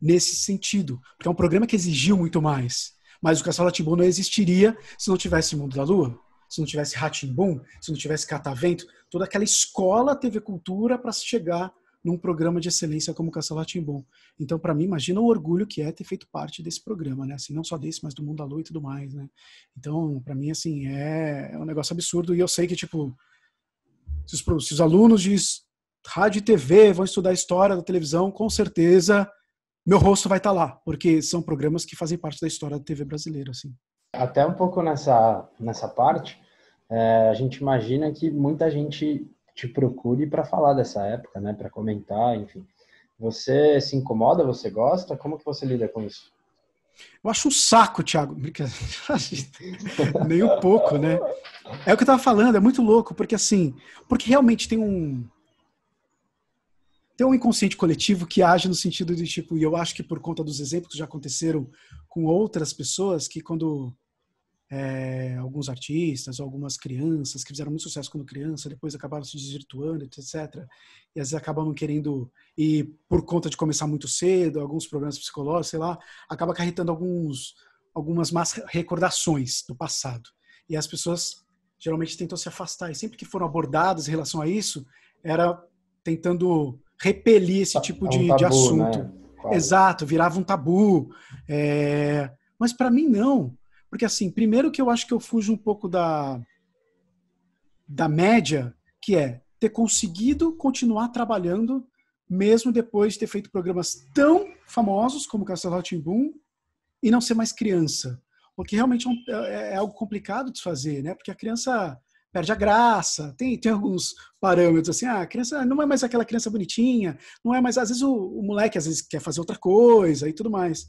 Nesse sentido, porque é um programa que exigiu muito mais. Mas o Castelo Atibo não existiria se não tivesse Mundo da Lua, se não tivesse Ratimbum, se não tivesse Catavento, toda aquela escola TV Cultura para chegar num programa de excelência como Castelo Ratimbom. Então, para mim, imagina o orgulho que é ter feito parte desse programa, né? Assim, não só desse, mas do Mundo à Lua e tudo mais, né? Então, para mim, assim, é, é um negócio absurdo. E eu sei que, tipo, se os, se os alunos de rádio e TV vão estudar a história da televisão, com certeza meu rosto vai estar tá lá, porque são programas que fazem parte da história da TV brasileira, assim. Até um pouco nessa, nessa parte, é, a gente imagina que muita gente te procure para falar dessa época, né? Para comentar, enfim. Você se incomoda? Você gosta? Como que você lida com isso? Eu acho um saco, Thiago. Meio pouco, né? É o que eu tava falando, é muito louco, porque assim, porque realmente tem um tem um inconsciente coletivo que age no sentido de tipo, e eu acho que por conta dos exemplos que já aconteceram com outras pessoas, que quando é, alguns artistas, algumas crianças que fizeram muito sucesso quando criança, depois acabaram se desvirtuando, etc. E às vezes acabam querendo, e por conta de começar muito cedo, alguns problemas psicológicos, sei lá, acaba acarretando alguns, algumas más recordações do passado. E as pessoas geralmente tentam se afastar. E sempre que foram abordadas em relação a isso, era tentando repelir esse tá, tipo é um de, tabu, de, né? assunto. Né? Claro. Exato, virava um tabu. É... Mas para mim, não porque, assim, primeiro que eu acho que eu fujo um pouco da, da média, que é ter conseguido continuar trabalhando mesmo depois de ter feito programas tão famosos como Castelo rá Boom, e não ser mais criança. Porque realmente é, um, é, é algo complicado de fazer, né? Porque a criança perde a graça, tem, tem alguns parâmetros assim, ah, a criança não é mais aquela criança bonitinha, não é mais, às vezes o, o, moleque às vezes quer fazer outra coisa e tudo mais.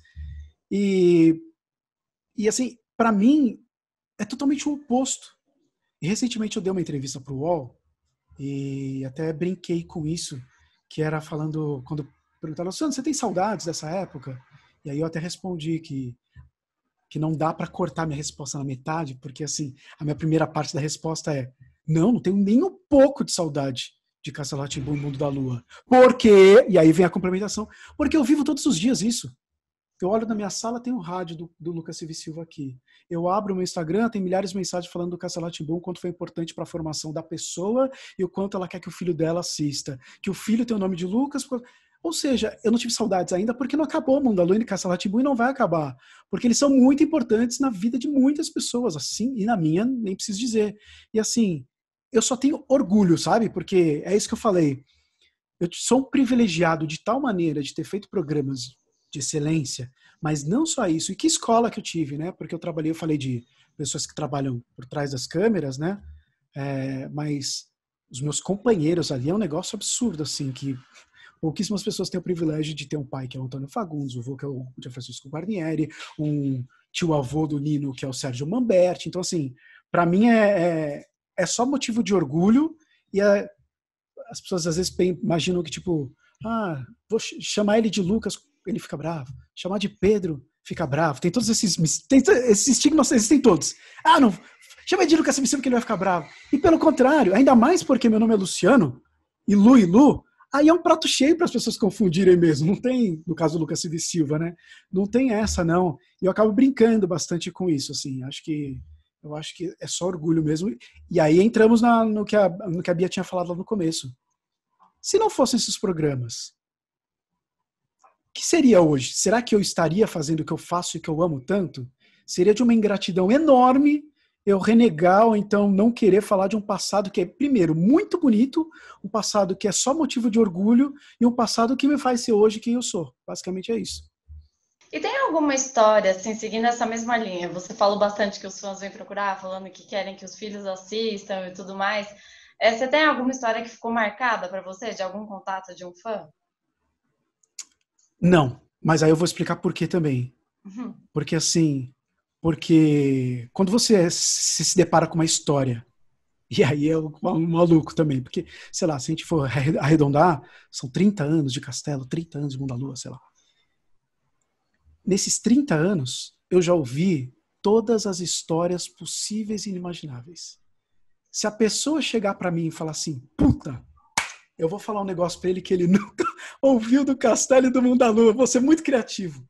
E, e assim, para mim, é totalmente o oposto. E recentemente eu dei uma entrevista para o UOL e até brinquei com isso, que era falando, quando perguntaram, Sandro, você tem saudades dessa época? E aí eu até respondi que que não dá para cortar minha resposta na metade, porque assim, a minha primeira parte da resposta é: não, não tenho nem um pouco de saudade de Castelo rá tim e Mundo da Lua. Porque, e aí vem a complementação, porque eu vivo todos os dias isso. Eu olho na minha sala, tem o um rádio do, do Lucas Silva Silva aqui. Eu abro o meu Instagram, tem milhares de mensagens falando do Castellati bom, quanto foi importante para a formação da pessoa e o quanto ela quer que o filho dela assista. Que o filho tem o nome de Lucas. Ou seja, eu não tive saudades ainda porque não acabou o Mundo Aluno e Castellatibu e não vai acabar. Porque eles são muito importantes na vida de muitas pessoas, assim, e na minha nem preciso dizer. E assim, eu só tenho orgulho, sabe? Porque é isso que eu falei. Eu sou um privilegiado de tal maneira de ter feito programas de excelência, mas não só isso. E que escola que eu tive, né? Porque eu trabalhei, eu falei de pessoas que trabalham por trás das câmeras, né? É, mas os meus companheiros ali é um negócio absurdo, assim, que pouquíssimas pessoas têm o privilégio de ter um pai que é o Antônio Fagundes, o avô que é o Francisco Barnieri, um tio-avô do Nino que é o Sérgio Mamberti. Então, assim, para mim é, é, é, só motivo de orgulho e é, as pessoas às vezes imaginam que, tipo, ah, vou chamar ele de Lucas ele fica bravo. Chamar de Pedro, fica bravo. Tem todos esses, tem, esses estigmas, existem todos. Ah, não, chama de Lucas Missão porque ele vai ficar bravo. E pelo contrário, ainda mais porque meu nome é Luciano, e Lu e Lu, aí é um prato cheio para as pessoas confundirem mesmo. Não tem, no caso do Lucas e Silva, né? Não tem essa, não. E eu acabo brincando bastante com isso, assim. Acho que eu acho que é só orgulho mesmo. E aí entramos na, no, que a, no que a Bia tinha falado lá no começo. Se não fossem esses programas, que seria hoje? Será que eu estaria fazendo o que eu faço e que eu amo tanto? Seria de uma ingratidão enorme eu renegar ou então não querer falar de um passado que é, primeiro, muito bonito, um passado que é só motivo de orgulho e um passado que me faz ser hoje quem eu sou. Basicamente é isso. E tem alguma história, assim, seguindo essa mesma linha? Você falou bastante que os fãs vêm procurar, falando que querem que os filhos assistam e tudo mais. É, você tem alguma história que ficou marcada para você, de algum contato de um fã? Não, mas aí eu vou explicar por que também. Uhum. Porque assim, porque quando você se depara com uma história, e aí é um maluco também, porque, sei lá, se a gente for arredondar, são 30 anos de Castelo, 30 anos de Mundo da Lua, sei lá. Nesses 30 anos, eu já ouvi todas as histórias possíveis e inimagináveis. Se a pessoa chegar para mim e falar assim, puta, eu vou falar um negócio para ele que ele nunca ouviu do Castelo e do Mundo da Lua, vou ser muito criativo.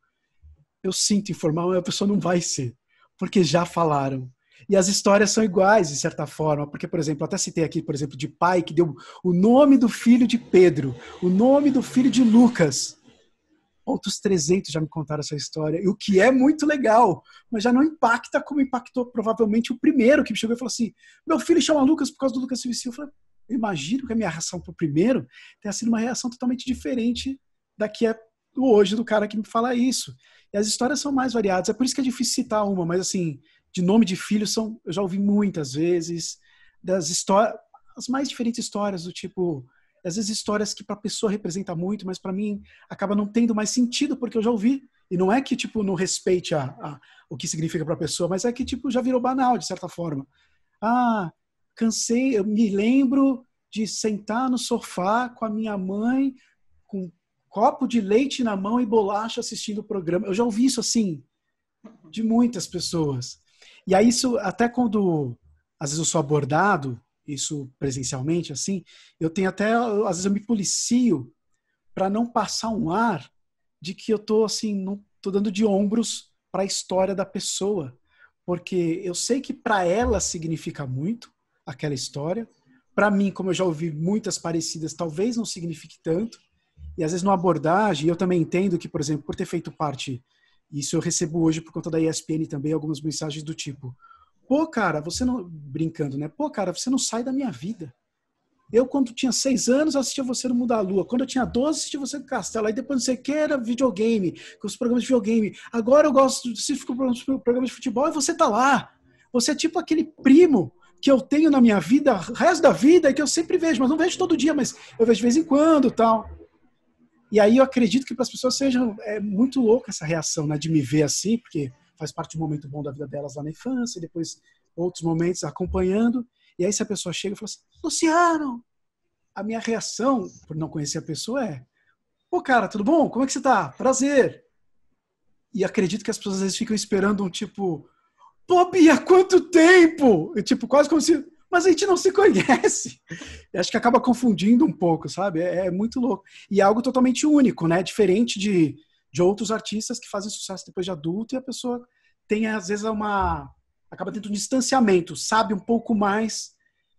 Eu sinto informal, mas a pessoa não vai ser, porque já falaram. E as histórias são iguais, de certa forma, porque, por exemplo, até citei aqui, por exemplo, de pai que deu o nome do filho de Pedro, o nome do filho de Lucas. Outros 300 já me contaram essa história, e o que é muito legal, mas já não impacta como impactou provavelmente o primeiro que me chegou e falou assim: meu filho chama Lucas por causa do Lucas Silva. Eu falei, eu imagino que a minha reação para o primeiro tenha sido uma reação totalmente diferente da que é hoje do cara que me fala isso. E as histórias são mais variadas, é por isso que é difícil citar uma, mas assim, de nome de filho são, eu já ouvi muitas vezes, das histórias, as mais diferentes histórias do tipo, às vezes histórias que para a pessoa representa muito, mas para mim acaba não tendo mais sentido porque eu já ouvi. E não é que tipo não respeite a, a o que significa para a pessoa, mas é que tipo já virou banal de certa forma. Ah, cansei, eu me lembro de sentar no sofá com a minha mãe, com um copo de leite na mão e bolacha assistindo o programa. Eu já ouvi isso assim de muitas pessoas. E aí isso até quando às vezes eu sou abordado isso presencialmente assim, eu tenho até às vezes eu me policio para não passar um ar de que eu tô assim, não tô dando de ombros para a história da pessoa, porque eu sei que para ela significa muito, aquela história. Para mim, como eu já ouvi muitas parecidas, talvez não signifique tanto. E às vezes numa abordagem, eu também entendo que, por exemplo, por ter feito parte, isso eu recebo hoje por conta da ESPN também algumas mensagens do tipo: "Pô, cara, você não brincando, né? Pô, cara, você não sai da minha vida. Eu, quando tinha seis anos, assistia você no Mundo da Lua. Quando eu tinha 12, assistia você no Castelo. Aí depois não sei o que era videogame, com os programas de videogame. Agora eu gosto de programas de futebol e você tá lá. Você é tipo aquele primo que eu tenho na minha vida, resto da vida, e é que eu sempre vejo, mas não vejo todo dia, mas eu vejo de vez em quando tal. E aí eu acredito que para as pessoas seja é muito louca essa reação, né, de me ver assim, porque faz parte de um momento bom da vida delas lá na infância, e depois outros momentos acompanhando. E aí se a pessoa chega e fala assim, Luciano, a minha reação, por não conhecer a pessoa, é, Ô cara, tudo bom? Como é que você tá? Prazer. E acredito que as pessoas às vezes ficam esperando um tipo, Pô, Bia, quanto tempo! E, tipo, quase como se. Mas a gente não se conhece. E acho que acaba confundindo um pouco, sabe? É, é, muito louco. E é algo totalmente único, né? Diferente de, de outros artistas que fazem sucesso depois de adulto e a pessoa tem, às vezes, uma. acaba tendo um distanciamento, sabe um pouco mais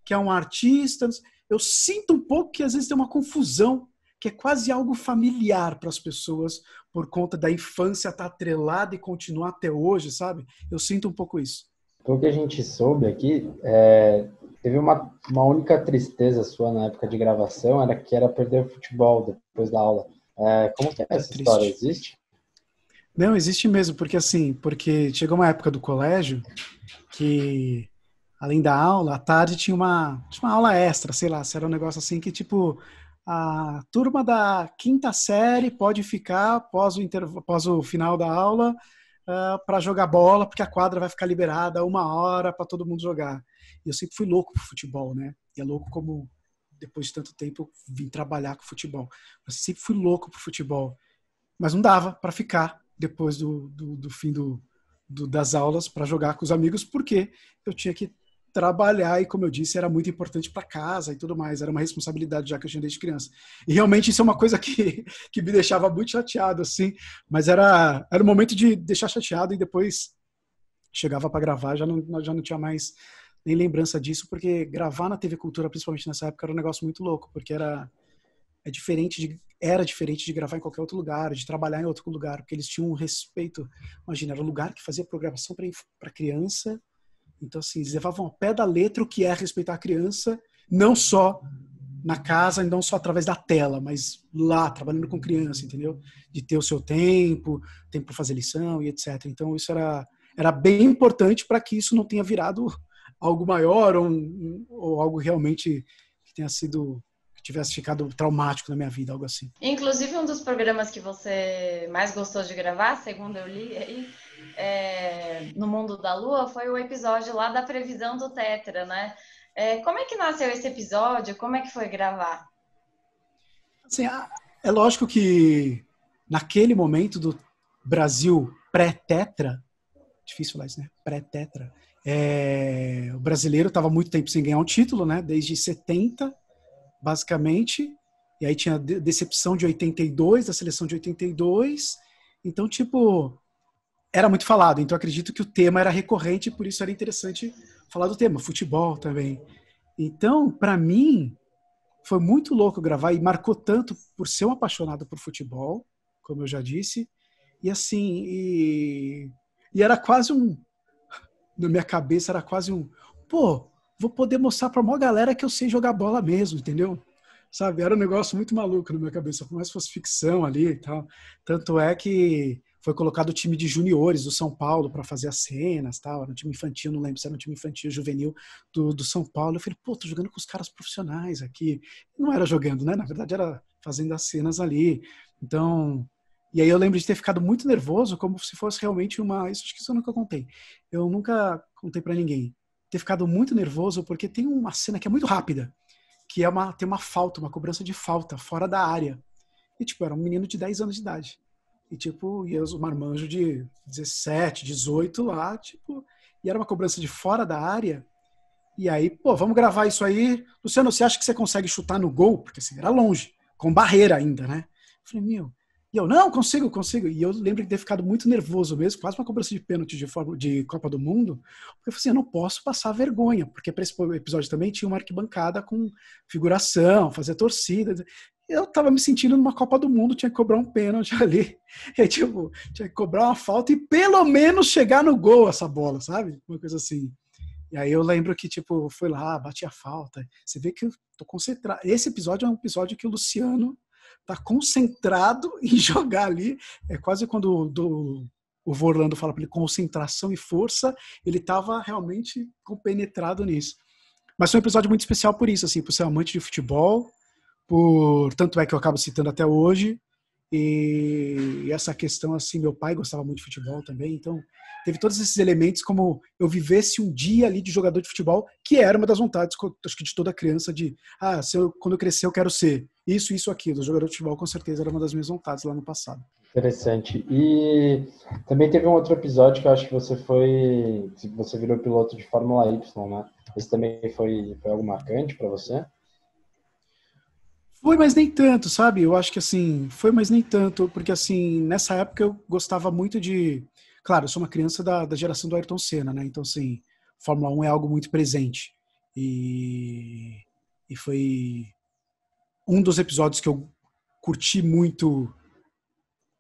que é um artista. Eu sinto um pouco que às vezes tem uma confusão que é quase algo familiar para as pessoas por conta da infância estar tá atrelada e continuar até hoje, sabe? Eu sinto um pouco isso. Pelo que a gente soube aqui, é, teve uma, uma única tristeza sua na época de gravação, era que era perder o futebol depois da aula. É, como que é essa história? Existe? Não, existe mesmo, porque assim, porque chegou uma época do colégio que além da aula, à tarde tinha uma, tinha uma aula extra, sei lá, se era um negócio assim que tipo a turma da quinta série pode ficar após o, inter... após o final da aula uh, ah, para jogar bola, porque a quadra vai ficar liberada uma hora para todo mundo jogar. E eu sempre fui louco pro futebol, né? E é louco como depois de tanto tempo eu vim trabalhar com futebol. Mas sempre fui louco pro futebol. Mas não dava para ficar depois do, do, do fim do, do das aulas para jogar com os amigos, porque eu tinha que trabalhar e, como eu disse, era muito importante para casa e tudo mais, era uma responsabilidade já que eu tinha desde criança. E realmente isso é uma coisa que, que me deixava muito chateado, assim, mas era, era o momento de deixar chateado e depois chegava para gravar, já não, já não tinha mais nem lembrança disso, porque gravar na TV Cultura, principalmente nessa época, era um negócio muito louco, porque era é diferente de, era diferente de gravar em qualquer outro lugar, de trabalhar em outro lugar, porque eles tinham um respeito. Imagina, era um lugar que fazia programação para criança, então, assim, eles levavam ao pé da letra o que é respeitar a criança, não só na casa, não só através da tela, mas lá, trabalhando com criança, entendeu? De ter o seu tempo, tempo para fazer lição e etc. Então, isso era, era bem importante para que isso não tenha virado algo maior ou, um, ou algo realmente que tenha sido que tivesse ficado traumático na minha vida, algo assim. Inclusive um dos programas que você mais gostou de gravar, segundo eu li aí, é, no mundo da lua foi o episódio lá da previsão do Tetra, né? É, como é que nasceu esse episódio? Como é que foi gravar? Assim, é lógico que naquele momento do Brasil pré-tetra, difícil falar isso, né? Pré-tetra. É, o brasileiro estava muito tempo sem ganhar um título, né? Desde 70, basicamente. E aí tinha a decepção de 82, da seleção de 82. Então, tipo, era muito falado, então acredito que o tema era recorrente, por isso era interessante falar do tema, futebol também. Então, para mim, foi muito louco gravar e marcou tanto por ser um apaixonado por futebol, como eu já disse, e assim, e, e era quase um, na minha cabeça era quase um, pô, vou poder mostrar para uma galera que eu sei jogar bola mesmo, entendeu? Sabe, era um negócio muito maluco na minha cabeça, como se fosse ficção ali e tal. Tanto é que foi colocado o time de juniores do São Paulo para fazer as cenas, tal, no time infantil, não lembro se era um time infantil, juvenil do, do São Paulo. Eu falei, pô, tô jogando com os caras profissionais aqui. Não era jogando, né? Na verdade era fazendo as cenas ali. Então, e aí eu lembro de ter ficado muito nervoso, como se fosse realmente uma, isso acho que isso eu nunca contei. Eu nunca contei para ninguém. Ter ficado muito nervoso porque tem uma cena que é muito rápida, que é uma tem uma falta, uma cobrança de falta fora da área. E tipo, era um menino de 10 anos de idade. E, tipo, ia os marmanjo de 17, 18 lá, tipo, e era uma cobrança de fora da área. E aí, pô, vamos gravar isso aí. Luciano, você acha que você consegue chutar no gol? Porque assim, era longe, com barreira ainda, né? Eu falei, meu. E eu, não, consigo, consigo. E eu lembro de ter ficado muito nervoso mesmo, quase uma cobrança de pênalti de, de Copa do Mundo, porque eu falei assim, eu não posso passar vergonha, porque para esse episódio também tinha uma arquibancada com figuração, fazer torcida eu tava me sentindo numa Copa do Mundo, tinha que cobrar um pênalti ali. É, tipo, tinha que cobrar uma falta e pelo menos chegar no gol essa bola, sabe? Uma coisa assim. E aí eu lembro que, tipo, foi lá, bati a falta. Você vê que eu tô concentrado. Esse episódio é um episódio que o Luciano tá concentrado em jogar ali. É quase quando do, o Vorlando fala para ele concentração e força, ele tava realmente compenetrado nisso. Mas foi um episódio muito especial por isso, assim, por ser amante de futebol, por tanto é que eu acabo citando até hoje. E essa questão, assim, meu pai gostava muito de futebol também, então teve todos esses elementos como eu vivesse um dia ali de jogador de futebol, que era uma das vontades, acho que de toda criança, de, ah, eu, quando eu crescer eu quero ser isso, isso, aquilo. Jogador de futebol, com certeza, era uma das minhas vontades lá no passado. Interessante. E também teve um outro episódio que eu acho que você foi, você virou piloto de Fórmula Y, né? Esse também foi, foi algo marcante para você? Foi, mas nem tanto, sabe? Eu acho que assim, foi, mas nem tanto, porque assim, nessa época eu gostava muito de. Claro, eu sou uma criança da, da geração do Ayrton Senna, né? Então, assim, Fórmula 1 é algo muito presente. E, e foi um dos episódios que eu curti muito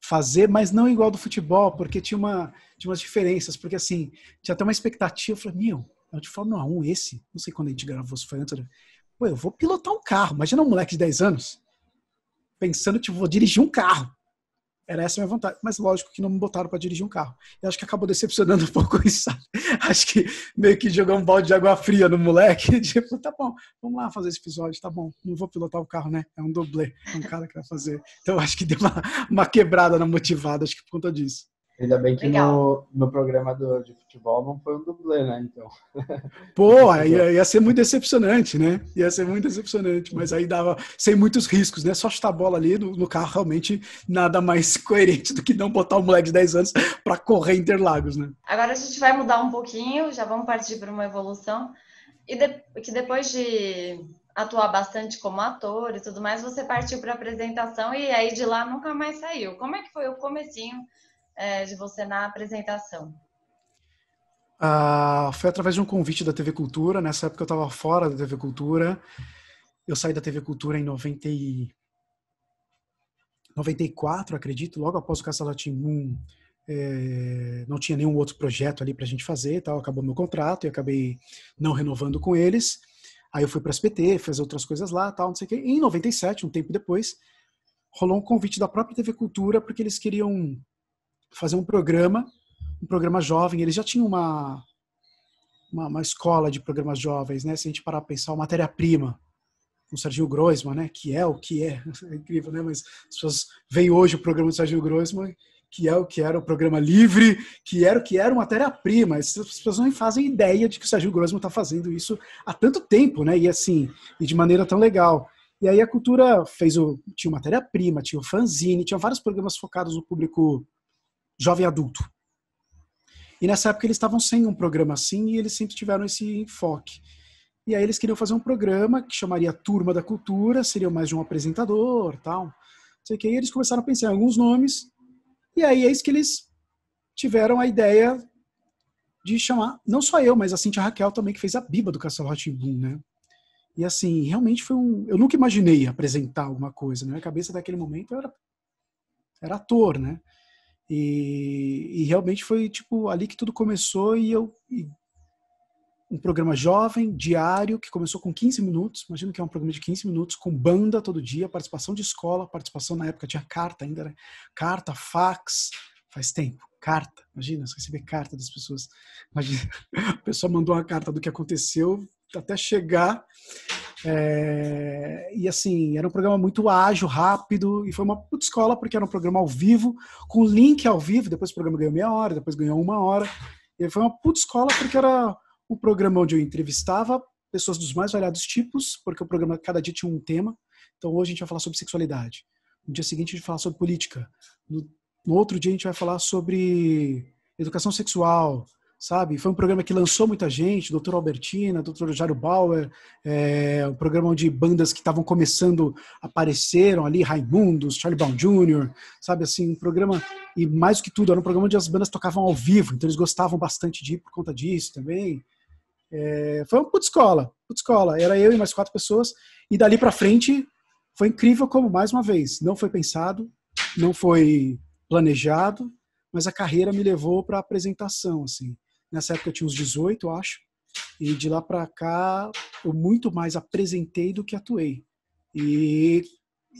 fazer, mas não igual do futebol, porque tinha, uma, tinha umas diferenças, porque assim, tinha até uma expectativa, eu falei, meu, é o de Fórmula 1 esse? Não sei quando a gente gravou, se foi antes, Pô, eu vou pilotar um carro. Imagina um moleque de 10 anos pensando que tipo, vou dirigir um carro. Era essa a minha vontade. Mas lógico que não me botaram para dirigir um carro. Eu acho que acabou decepcionando um pouco isso, sabe? Acho que meio que jogar um balde de água fria no moleque. Tipo, tá bom, vamos lá fazer esse episódio, tá bom. Não vou pilotar o carro, né? É um dublê, é um cara que vai fazer. Então acho que deu uma, uma quebrada na motivada, acho que por conta disso. Ainda bem que no, programa do de futebol não foi um dublê, né? Então. Pô, ia, ia ser muito decepcionante, né? Ia ser muito decepcionante, mas aí dava sem muitos riscos, né? Só chutar a bola ali no, no carro, realmente nada mais coerente do que não botar um moleque de 10 anos para correr Interlagos, né? Agora a gente vai mudar um pouquinho, já vamos partir para uma evolução. E de, que depois de atuar bastante como ator e tudo mais, você partiu para apresentação e aí de lá nunca mais saiu. Como é que foi o comecinho? é, de você na apresentação? Ah, foi através de um convite da TV Cultura. Nessa época eu estava fora da TV Cultura. Eu saí da TV Cultura em 90 e... 94, acredito, logo após o Castelo Timum. É, não tinha nenhum outro projeto ali para a gente fazer tal. Acabou meu contrato e acabei não renovando com eles. Aí eu fui para a SPT, fiz outras coisas lá, tal, não sei o quê. E em 97, um tempo depois, rolou um convite da própria TV Cultura porque eles queriam fazer um programa, um programa jovem. Eles já tinham uma, uma, uma escola de programas jovens, né? Se a gente parar para pensar, matéria-prima, com o Sergio Groisman, né? Que é o que é, é incrível, né? Mas as pessoas veem hoje o programa do Sergio Groisman, que é o que era o programa livre, que era o que era matéria-prima. As pessoas não fazem ideia de que o Sergio Groisman está fazendo isso há tanto tempo, né? E assim, e de maneira tão legal. E aí a cultura fez o. Tinha matéria-prima, tinha o fanzine, tinha vários programas focados no público jovem adulto. E nessa época eles estavam sem um programa assim e eles sempre tiveram esse enfoque. E aí eles queriam fazer um programa que chamaria Turma da Cultura, seria mais de um apresentador, tal. Não sei que. E eles começaram a pensar em alguns nomes. E aí eis é que eles tiveram a ideia de chamar, não só eu, mas a Cintia Raquel também, que fez a Biba do Castelo Ratimbun, né? E assim, realmente foi um. Eu nunca imaginei apresentar alguma coisa. Na né? minha cabeça, naquele momento, eu era, era ator, né? E, e, realmente foi tipo ali que tudo começou e eu e um programa jovem, diário, que começou com 15 minutos. Imagino que é um programa de 15 minutos com banda todo dia, participação de escola, participação na época tinha carta ainda, né? Carta, fax, faz tempo. Carta, imagina, receber carta das pessoas. Imagina, a pessoa mandou uma carta do que aconteceu até chegar é, e assim, era um programa muito ágil, rápido, e foi uma puta escola, porque era um programa ao vivo, com link ao vivo, depois o programa ganhou meia hora, depois ganhou uma hora. E foi uma puta escola, porque era um programa onde eu entrevistava pessoas dos mais variados tipos, porque o programa cada dia tinha um tema. Então hoje a gente vai falar sobre sexualidade. No dia seguinte a gente vai falar sobre política. No, no outro dia a gente vai falar sobre educação sexual, sabe? Foi um programa que lançou muita gente, Doutor Albertina, Doutor Jairo Bauer, é, um programa onde bandas que estavam começando apareceram ali, Raimundos, Charlie Brown Jr., sabe? Assim, um programa, e mais do que tudo, era um programa onde as bandas tocavam ao vivo, então eles gostavam bastante de ir por conta disso também. É, foi um puto escola, puto escola. Era eu e mais quatro pessoas, e dali para frente foi incrível como, mais uma vez, não foi pensado, não foi planejado, mas a carreira me levou para apresentação, assim. Nessa época eu tinha uns 18, acho. E de lá para cá eu muito mais apresentei do que atuei. E,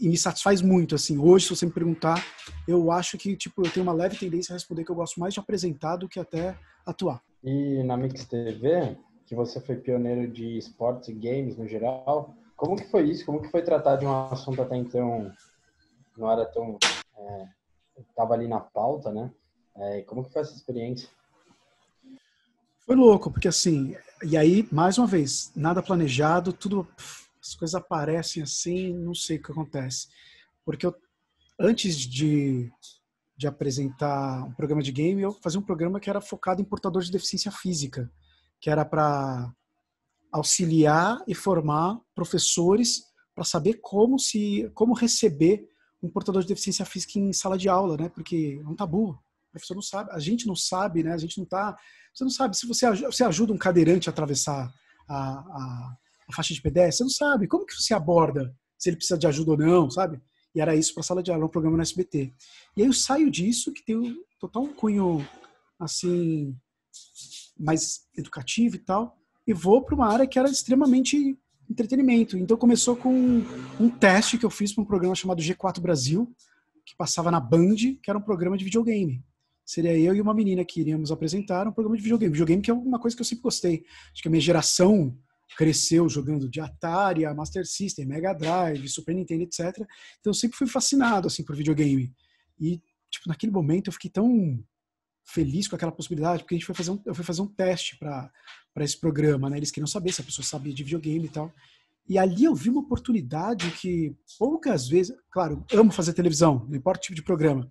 e, me satisfaz muito, assim. Hoje, se você me perguntar, eu acho que, tipo, eu tenho uma leve tendência a responder que eu gosto mais de apresentar do que até atuar. E na Mix TV, que você foi pioneiro de esportes e games no geral, como que foi isso? Como que foi tratar de um assunto até então não era tão... É, estava ali na pauta, né? É, como que foi essa experiência? Foi louco, porque assim, e aí, mais uma vez, nada planejado, tudo, as coisas aparecem assim, não sei o que acontece. Porque eu, antes de, de apresentar um programa de game, eu fazia um programa que era focado em portadores de deficiência física, que era para auxiliar e formar professores para saber como se como receber um portador de deficiência física em sala de aula, né? Porque é um tabu. O professor não sabe, a gente não sabe, né? A gente não está você não sabe se você, você ajuda um cadeirante a atravessar a, a, a faixa de pedestre, você não sabe. Como que você aborda se ele precisa de ajuda ou não, sabe? E era isso para a sala de aula, um programa no SBT. E aí eu saio disso, que tem um total cunho, assim, mais educativo e tal, e vou para uma área que era extremamente entretenimento. Então começou com um teste que eu fiz para um programa chamado G4 Brasil, que passava na Band, que era um programa de videogame seria eu e uma menina que iríamos apresentar um programa de videogame. Videogame que é uma coisa que eu sempre gostei. Acho que a minha geração cresceu jogando de Atari, a Master System, Mega Drive, Super Nintendo, etc. Então eu sempre fui fascinado assim por videogame. E tipo naquele momento eu fiquei tão feliz com aquela possibilidade, porque a gente foi fazer um, eu fui fazer um teste para para esse programa, né? Eles queriam saber se a pessoa sabia de videogame e tal. E ali eu vi uma oportunidade que poucas vezes, claro, amo fazer televisão, não importa o tipo de programa,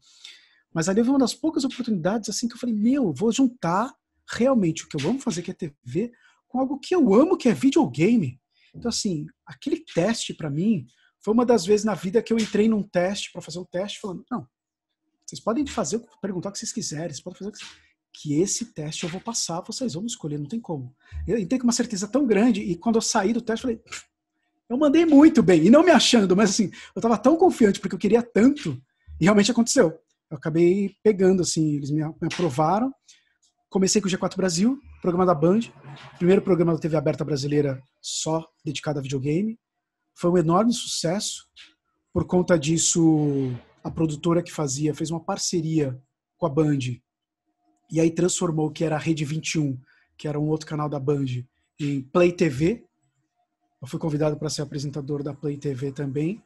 mas ali foi uma das poucas oportunidades assim que eu falei, meu, vou juntar realmente o que eu amo fazer, que é TV, com algo que eu amo, que é videogame. Então, assim, aquele teste para mim foi uma das vezes na vida que eu entrei num teste para fazer um teste falando, não, vocês podem fazer, perguntar o que vocês quiserem, vocês podem fazer o que vocês que esse teste eu vou passar, vocês vão escolher, não tem como. Eu entrei com uma certeza tão grande e quando eu saí do teste, eu falei, eu mandei muito bem, e não me achando, mas assim, eu estava tão confiante porque eu queria tanto, e realmente aconteceu eu acabei pegando, assim, eles me aprovaram. Comecei com o G4 Brasil, programa da Band, primeiro programa da TV aberta brasileira só dedicado a videogame. Foi um enorme sucesso. Por conta disso, a produtora que fazia fez uma parceria com a Band e aí transformou o que era a Rede 21, que era um outro canal da Band, em Play TV. Eu fui convidado para ser apresentador da Play TV também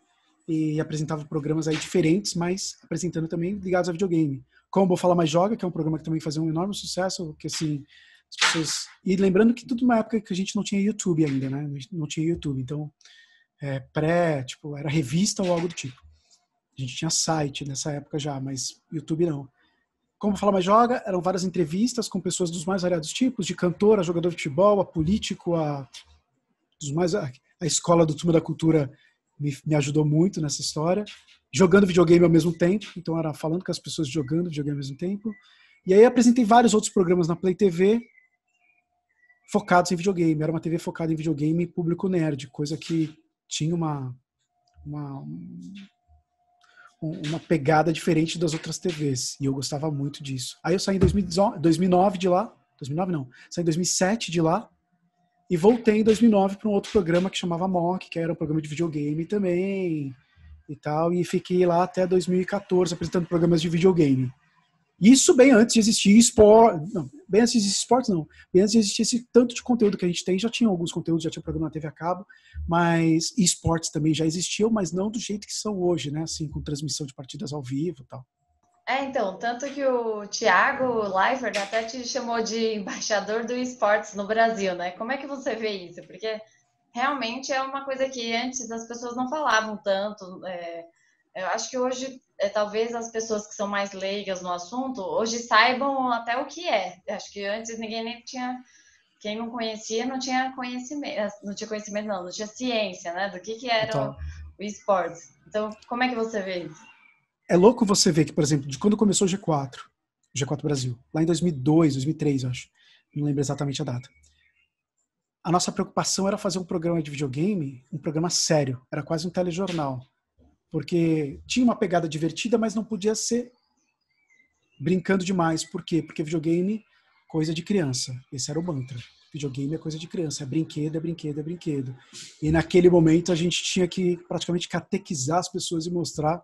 e apresentava programas aí diferentes, mas apresentando também ligados a videogame. Combo Fala Mais Joga, que é um programa que também fazia um enorme sucesso, que assim, as pessoas... E lembrando que tudo uma época que a gente não tinha YouTube ainda, né? Não tinha YouTube, então é, pré, tipo, era revista ou algo do tipo. A gente tinha site nessa época já, mas YouTube não. Como Fala Mais Joga, eram várias entrevistas com pessoas dos mais variados tipos, de cantor a jogador de futebol, a político, a, dos mais, a, a escola do Turma da Cultura me, me ajudou muito nessa história. Jogando videogame ao mesmo tempo, então era falando com as pessoas jogando videogame ao mesmo tempo. E aí apresentei vários outros programas na Play TV focados em videogame. Era uma TV focada em videogame e público nerd, coisa que tinha uma, uma, uma pegada diferente das outras TVs. E eu gostava muito disso. Aí eu saí em 2009 de lá. 2009 não. Saí em 2007 de lá e voltei em 2009 para um outro programa que chamava Mock, que era um programa de videogame também e tal. E fiquei lá até 2014 apresentando programas de videogame. Isso bem antes de existir esporte. Não, bem antes de existir esportes, não. Bem antes de existir esse tanto de conteúdo que a gente tem. Já tinha alguns conteúdos, já tinha programa na TV a cabo, mas esportes também já existiam, mas não do jeito que são hoje, né? Assim, com transmissão de partidas ao vivo e tal. É, então, tanto que o Thiago Leifert até te chamou de embaixador do esportes no Brasil, né? Como é que você vê isso? Porque realmente é uma coisa que antes as pessoas não falavam tanto. É, eu acho que hoje, é, talvez as pessoas que são mais leigas no assunto, hoje saibam até o que é. Acho que antes ninguém nem tinha. Quem não conhecia não tinha conhecimento, não tinha conhecimento, não, não tinha ciência, né? Do que, que era então... o, o esportes. Então, como é que você vê isso? é louco você ver que, por exemplo, de quando começou o G4, G4 Brasil, lá em 2002, 2003, acho, não lembro exatamente a data. A nossa preocupação era fazer um programa de videogame, um programa sério, era quase um telejornal, porque tinha uma pegada divertida, mas não podia ser brincando demais. Por quê? Porque videogame coisa de criança. Esse era o mantra. Videogame é coisa de criança, é brinquedo, é brinquedo, é brinquedo. E naquele momento a gente tinha que praticamente catequizar as pessoas e mostrar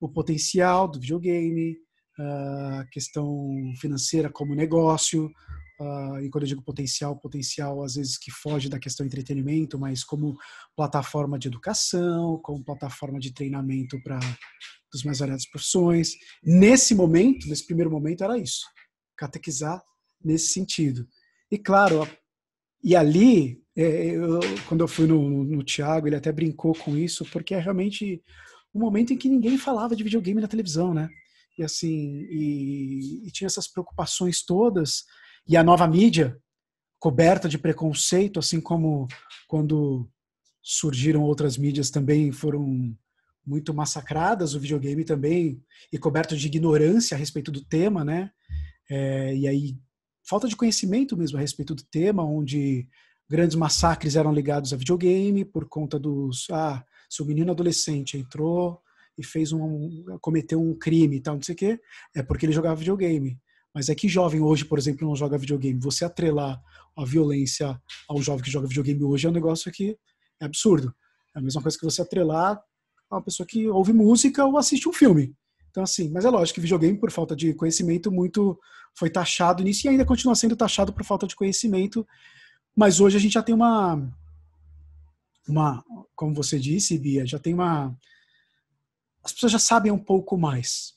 o potencial do videogame, a ah, questão financeira como negócio, ah, e quando eu digo potencial, potencial às vezes que foge da questão entretenimento, mas como plataforma de educação, como plataforma de treinamento para os mais variados profissões. Nesse momento, nesse primeiro momento, era isso, catequizar nesse sentido. E claro, e ali, é, eu, quando eu fui no, no, no Tiago, ele até brincou com isso, porque é realmente um momento em que ninguém falava de videogame na televisão, né? E assim, e, e tinha essas preocupações todas, e a nova mídia, coberta de preconceito, assim como quando surgiram outras mídias também foram muito massacradas, o videogame também, e coberto de ignorância a respeito do tema, né? É, e aí, falta de conhecimento mesmo a respeito do tema, onde grandes massacres eram ligados a videogame por conta dos. Ah, se o menino adolescente entrou e fez um cometeu um crime e tal, não sei o quê, é porque ele jogava videogame. Mas é que jovem hoje, por exemplo, não joga videogame. Você atrelar a violência ao jovem que joga videogame hoje é um negócio que é absurdo. É a mesma coisa que você atrelar a uma pessoa que ouve música ou assiste um filme. Então, assim, mas é lógico que videogame, por falta de conhecimento, muito foi taxado nisso e ainda continua sendo taxado por falta de conhecimento. Mas hoje a gente já tem uma, uma, como você disse, Bia, já tem uma. As pessoas já sabem um pouco mais.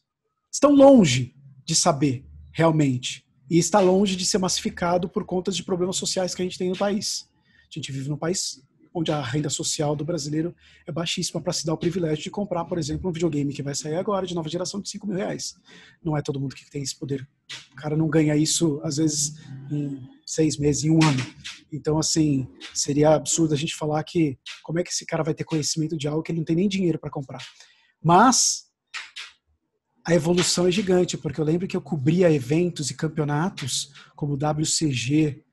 Estão longe de saber realmente. E está longe de ser massificado por conta de problemas sociais que a gente tem no país. A gente vive num país onde a renda social do brasileiro é baixíssima para se dar o privilégio de comprar, por exemplo, um videogame que vai sair agora de nova geração de 5 mil reais. Não é todo mundo que tem esse poder. O cara não ganha isso, às vezes, em seis meses, em um ano. Então, assim, seria absurdo a gente falar que como é que esse cara vai ter conhecimento de algo que ele não tem nem dinheiro para comprar. Mas a evolução é gigante, porque eu lembro que eu cobria eventos e campeonatos como o WCG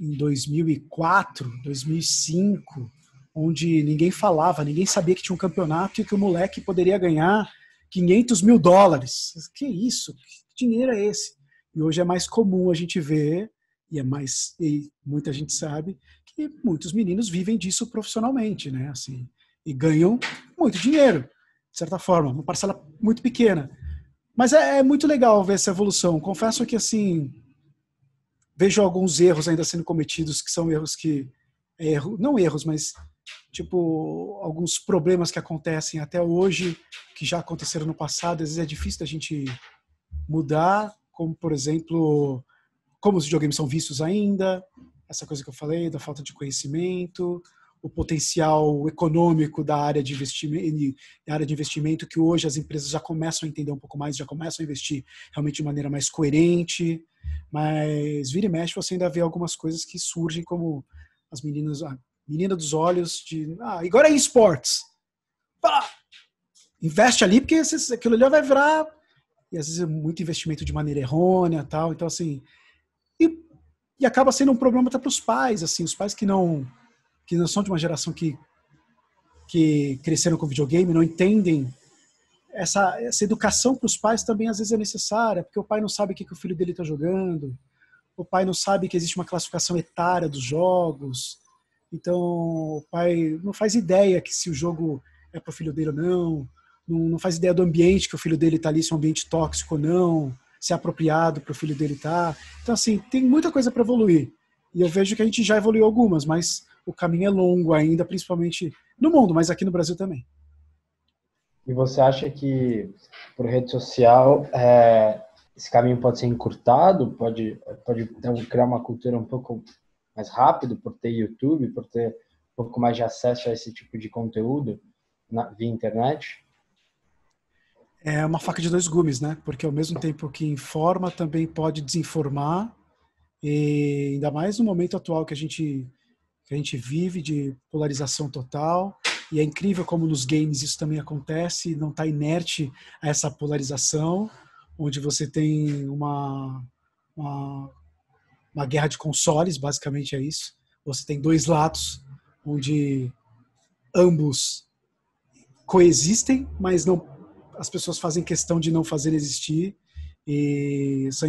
em 2004, 2005, onde ninguém falava, ninguém sabia que tinha um campeonato e que o moleque poderia ganhar 500 mil dólares. Que isso? Que dinheiro é esse? E hoje é mais comum a gente ver e é mais e muita gente sabe que muitos meninos vivem disso profissionalmente, né? Assim, e ganham muito dinheiro, de certa forma, uma parcela muito pequena. Mas é, é muito legal ver essa evolução. Confesso que assim vejo alguns erros ainda sendo cometidos que são erros que é erro, não erros, mas tipo alguns problemas que acontecem até hoje que já aconteceram no passado. Às vezes é difícil da gente mudar, como por exemplo como os videogames são vistos ainda, essa coisa que eu falei da falta de conhecimento, o potencial econômico da área de investimento, da área de investimento que hoje as empresas já começam a entender um pouco mais, já começam a investir realmente de maneira mais coerente, mas vira e mexe você ainda vê algumas coisas que surgem como as meninas, a menina dos olhos de, ah, agora é esportes. Pá! Investe ali porque aquilo ali vai virar e às vezes é muito investimento de maneira errônea, tal. Então assim, e, e acaba sendo um problema até para os pais, assim, os pais que não que não são de uma geração que que cresceram com videogame, não entendem essa, essa educação para os pais também às vezes é necessária, porque o pai não sabe o que, que o filho dele está jogando, o pai não sabe que existe uma classificação etária dos jogos, então o pai não faz ideia que se o jogo é para o filho dele ou não, não, não faz ideia do ambiente que o filho dele está ali, se é um ambiente tóxico ou não se apropriado para o filho dele estar. Tá. Então, assim, tem muita coisa para evoluir. E eu vejo que a gente já evoluiu algumas, mas o caminho é longo ainda, principalmente no mundo, mas aqui no Brasil também. E você acha que, por rede social, é, esse caminho pode ser encurtado? Pode, pode então, criar uma cultura um pouco mais rápido por ter YouTube, por ter um pouco mais de acesso a esse tipo de conteúdo na, via internet? é uma faca de dois gumes, né? Porque ao mesmo tempo que informa, também pode desinformar. E ainda mais no momento atual que a gente que a gente vive de polarização total. E é incrível como nos games isso também acontece, não está inerte a essa polarização, onde você tem uma, uma, uma guerra de consoles, basicamente é isso. Você tem dois lados, onde ambos coexistem, mas não as pessoas fazem questão de não fazer existir e são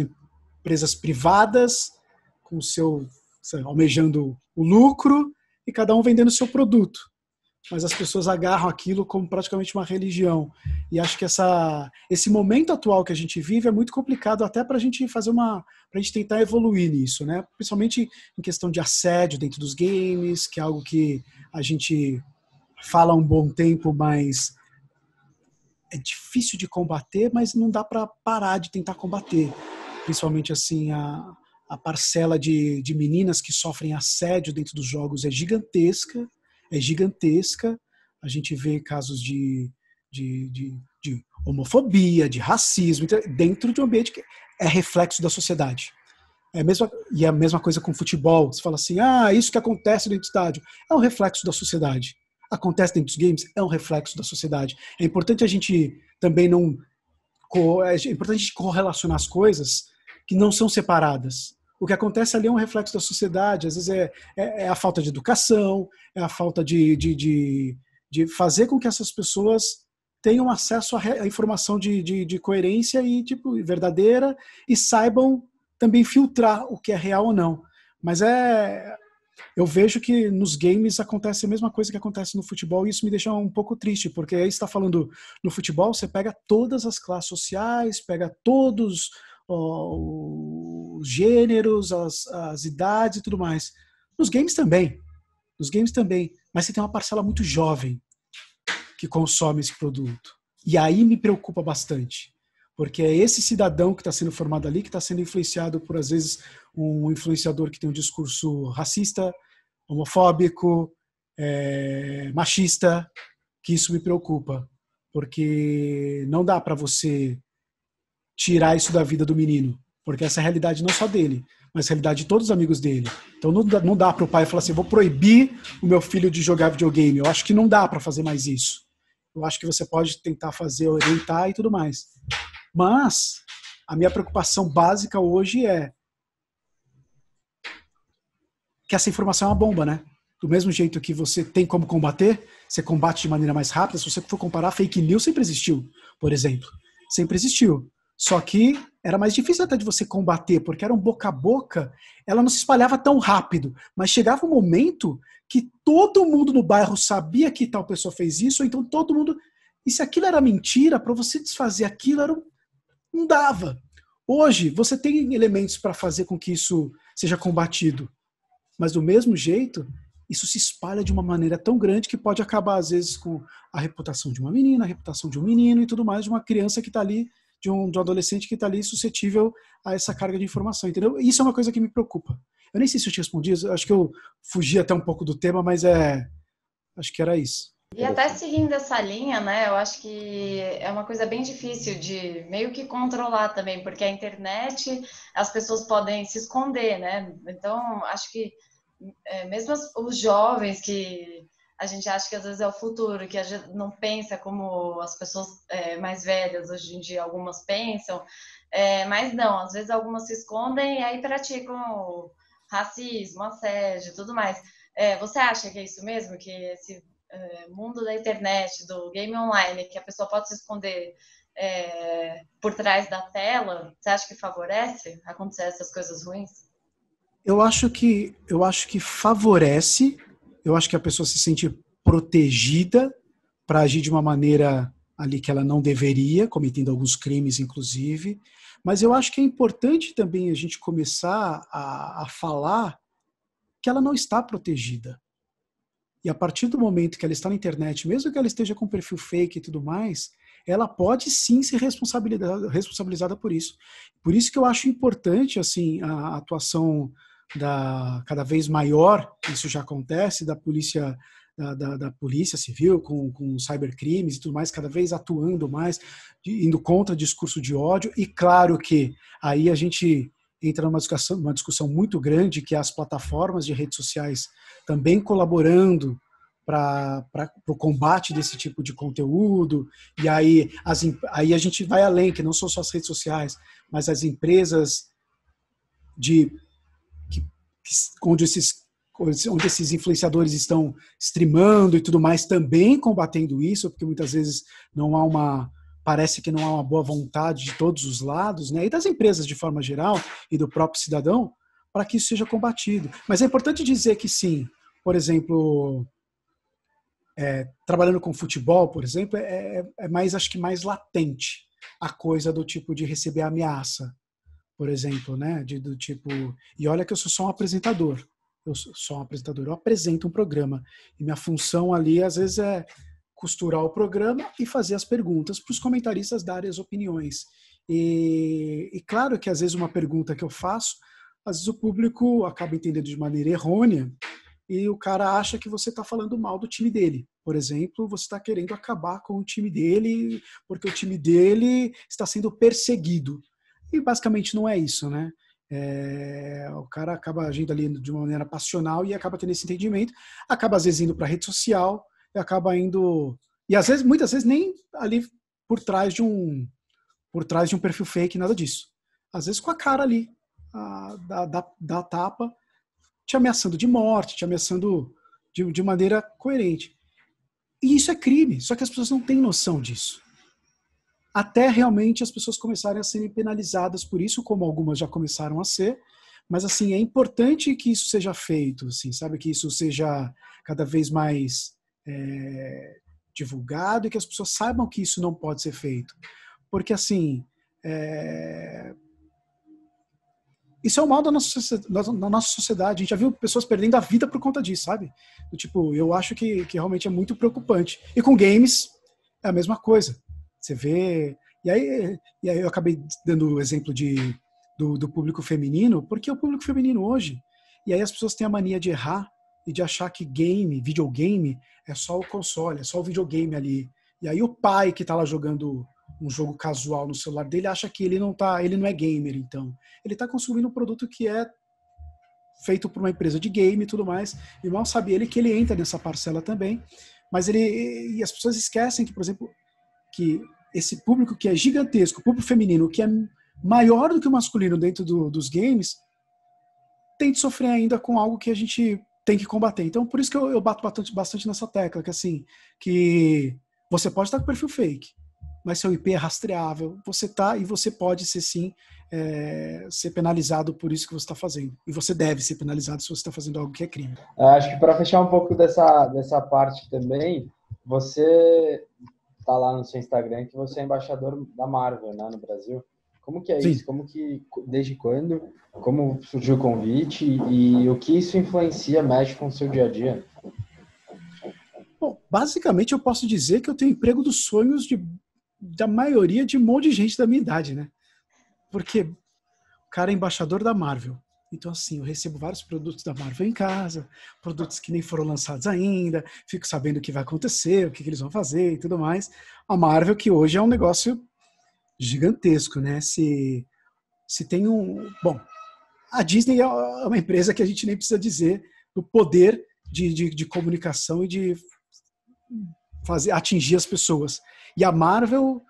empresas privadas com o seu almejando o lucro e cada um vendendo o seu produto. Mas as pessoas agarram aquilo como praticamente uma religião. E acho que essa, esse momento atual que a gente vive é muito complicado até para a gente fazer uma. para a gente tentar evoluir nisso, né? Principalmente em questão de assédio dentro dos games, que é algo que a gente fala há um bom tempo, mas é difícil de combater, mas não dá para parar de tentar combater. Principalmente assim, a, a parcela de, de meninas que sofrem assédio dentro dos jogos é gigantesca, é gigantesca. A gente vê casos de, de, de, de homofobia, de racismo, então, dentro de um ambiente que é reflexo da sociedade. É mesma, e é a mesma coisa com futebol. Você fala assim, ah, isso que acontece dentro do estádio. É um reflexo da sociedade acontece dentro dos games é um reflexo da sociedade. É importante a gente também não. É importante a gente correlacionar as coisas que não são separadas. O que acontece ali é um reflexo da sociedade. Às vezes é, é, é a falta de educação, é a falta de, de, de, de fazer com que essas pessoas tenham acesso à informação de, de, de, coerência e tipo verdadeira e saibam também filtrar o que é real ou não. Mas é eu vejo que nos games acontece a mesma coisa que acontece no futebol e isso me deixa um pouco triste, porque aí está falando no futebol, você pega todas as classes sociais, pega todos ó, os gêneros, as, as idades e tudo mais. Nos games também. Nos games também. Mas você tem uma parcela muito jovem que consome esse produto. E aí me preocupa bastante. Porque é esse cidadão que está sendo formado ali que está sendo influenciado por, às vezes, um influenciador que tem um discurso racista, homofóbico, é, machista, que isso me preocupa. Porque não dá para você tirar isso da vida do menino. Porque essa é a realidade não só dele, mas a realidade de todos os amigos dele. Então não dá, não dá para o pai falar assim: vou proibir o meu filho de jogar videogame. Eu acho que não dá para fazer mais isso. Eu acho que você pode tentar fazer, orientar e tudo mais. Mas a minha preocupação básica hoje é que essa informação é uma bomba, né? Do mesmo jeito que você tem como combater, você combate de maneira mais rápida. Se você for comparar, fake news sempre existiu, por exemplo. Sempre existiu. Só que era mais difícil até de você combater, porque era um boca a boca, ela não se espalhava tão rápido, mas chegava um momento que todo mundo no bairro sabia que tal pessoa fez isso, então todo mundo. E se aquilo era mentira, para você desfazer aquilo era um não dava. Hoje, você tem elementos para fazer com que isso seja combatido. Mas, do mesmo jeito, isso se espalha de uma maneira tão grande que pode acabar, às vezes, com a reputação de uma menina, a reputação de um menino e tudo mais, de uma criança que está ali, de um, de um, adolescente que está ali suscetível a essa carga de informação, entendeu? Isso é uma coisa que me preocupa. Eu nem sei se eu te respondi, acho que eu fugi até um pouco do tema, mas é. Acho que era isso. E até seguindo essa linha, né, eu acho que é uma coisa bem difícil de meio que controlar também, porque a internet, as pessoas podem se esconder, né? Então, acho que é, mesmo os jovens que a gente acha que às vezes é o futuro, que a gente não pensa como as pessoas é, mais velhas hoje em dia, algumas pensam, é, mas não, às vezes algumas se escondem e aí praticam racismo, assédio e tudo mais. É, você acha que é isso mesmo? Que esse é, mundo da internet, do game online, que a pessoa pode se esconder é, por trás da tela, você acha que favorece acontecer essas coisas ruins? Eu acho que eu acho que favorece. Eu acho que a pessoa se sente protegida para agir de uma maneira ali que ela não deveria, cometendo alguns crimes, inclusive. Mas eu acho que é importante também a gente começar a, a falar que ela não está protegida. E a partir do momento que ela está na internet, mesmo que ela esteja com perfil fake e tudo mais, ela pode sim ser responsabilizada, responsabilizada por isso. Por isso que eu acho importante assim a atuação da cada vez maior, isso já acontece, da polícia da, da, da, polícia civil com, com cybercrimes e tudo mais, cada vez atuando mais, indo contra discurso de ódio. E claro que aí a gente entra numa discussão, uma discussão muito grande que é as plataformas de redes sociais também colaborando para o combate desse tipo de conteúdo. E aí, as, aí a gente vai além, que não são só as redes sociais, mas as empresas de que, que, onde, esses, onde esses influenciadores estão streamando e tudo mais, também combatendo isso, porque muitas vezes não há uma, parece que não há uma boa vontade de todos os lados, né, e das empresas de forma geral e do próprio cidadão, para que isso seja combatido. Mas é importante dizer que sim, por exemplo, é, trabalhando com futebol, por exemplo, é, é, é mais, acho que mais latente a coisa do tipo de receber ameaça, por exemplo, né, de, do tipo, e olha que eu sou só um apresentador, eu sou só um apresentador, eu apresento um programa, e minha função ali, às vezes, é costurar o programa e fazer as perguntas para os comentaristas darem as opiniões. E, e, claro que às vezes uma pergunta que eu faço, às vezes o público acaba entendendo de maneira errônea e o cara acha que você está falando mal do time dele. Por exemplo, você está querendo acabar com o time dele porque o time dele está sendo perseguido. E basicamente não é isso, né? É, o cara acaba agindo ali de uma maneira passional e acaba tendo esse entendimento, acaba às vezes indo para a rede social, e acaba indo e às vezes muitas vezes nem ali por trás de um por trás de um perfil fake nada disso às vezes com a cara ali a, da, da, da, tapa te ameaçando de morte te ameaçando de, de maneira coerente e isso é crime só que as pessoas não têm noção disso até realmente as pessoas começarem a serem penalizadas por isso como algumas já começaram a ser mas assim é importante que isso seja feito assim sabe que isso seja cada vez mais é, divulgado e que as pessoas saibam que isso não pode ser feito. Porque, assim, é, isso é o mal da nossa, da nossa sociedade. A gente já viu pessoas perdendo a vida por conta disso, sabe? Do tipo, eu acho que, que realmente é muito preocupante. E com games é a mesma coisa. Você vê. E aí, e aí eu acabei dando o exemplo de, do, do público feminino, porque o público feminino hoje. E aí as pessoas têm a mania de errar e de achar que game, videogame, é só o console, é só o videogame ali. E aí o pai que está lá jogando um jogo casual no celular dele acha que ele não tá, ele não é gamer, então. Ele está consumindo um produto que é feito por uma empresa de game e tudo mais, e mal sabe ele que ele entra nessa parcela também. Mas ele e as pessoas esquecem que, por exemplo, que esse público que é gigantesco, público feminino, que é maior do que o masculino dentro do, dos games, tem de sofrer ainda com algo que a gente tem que combater. Então, por isso que eu, eu bato bastante, bastante, nessa tecla, que assim, que você pode estar com perfil fake, mas seu IP é rastreável, você tá e você pode ser sim é, ser penalizado por isso que você está fazendo. E você deve ser penalizado se você está fazendo algo que é crime. É, acho que para fechar um pouco dessa, dessa parte também, você tá lá no seu Instagram que você é embaixador da Marvel né, no Brasil. Como que é Sim. isso? Como que, desde quando? Como surgiu o convite e o que isso influencia, mais com o seu dia a dia? Bom, basicamente eu posso dizer que eu tenho emprego dos sonhos de, da maioria de um monte de gente da minha idade, né? Porque o cara é embaixador da Marvel. Então, assim, eu recebo vários produtos da Marvel em casa, produtos que nem foram lançados ainda, fico sabendo o que vai acontecer, o que, que eles vão fazer e tudo mais. A Marvel, que hoje é um negócio gigantesco, né? Se, se tem um. Bom, a Disney é, é uma empresa que a gente nem precisa dizer do poder de, de, de comunicação e de fazer atingir as pessoas. E a Marvel,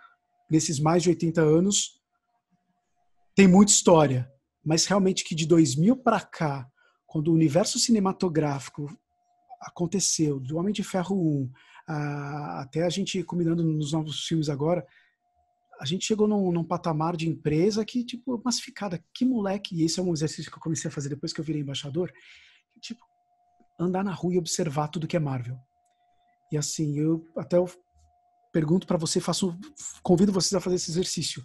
nesses mais de 80 anos, tem muita história, mas realmente que de 2000 para cá, quando o universo cinematográfico aconteceu, do Homem de Ferro 1, a, até a gente combinando nos novos filmes agora, a gente chegou num, num, patamar de empresa que, tipo, massificada, que moleque, e esse é um exercício que eu comecei a fazer depois que eu virei embaixador, que, tipo, andar na rua e observar tudo que é Marvel. E assim, eu até eu pergunto para você, faço, convido vocês a fazer esse exercício.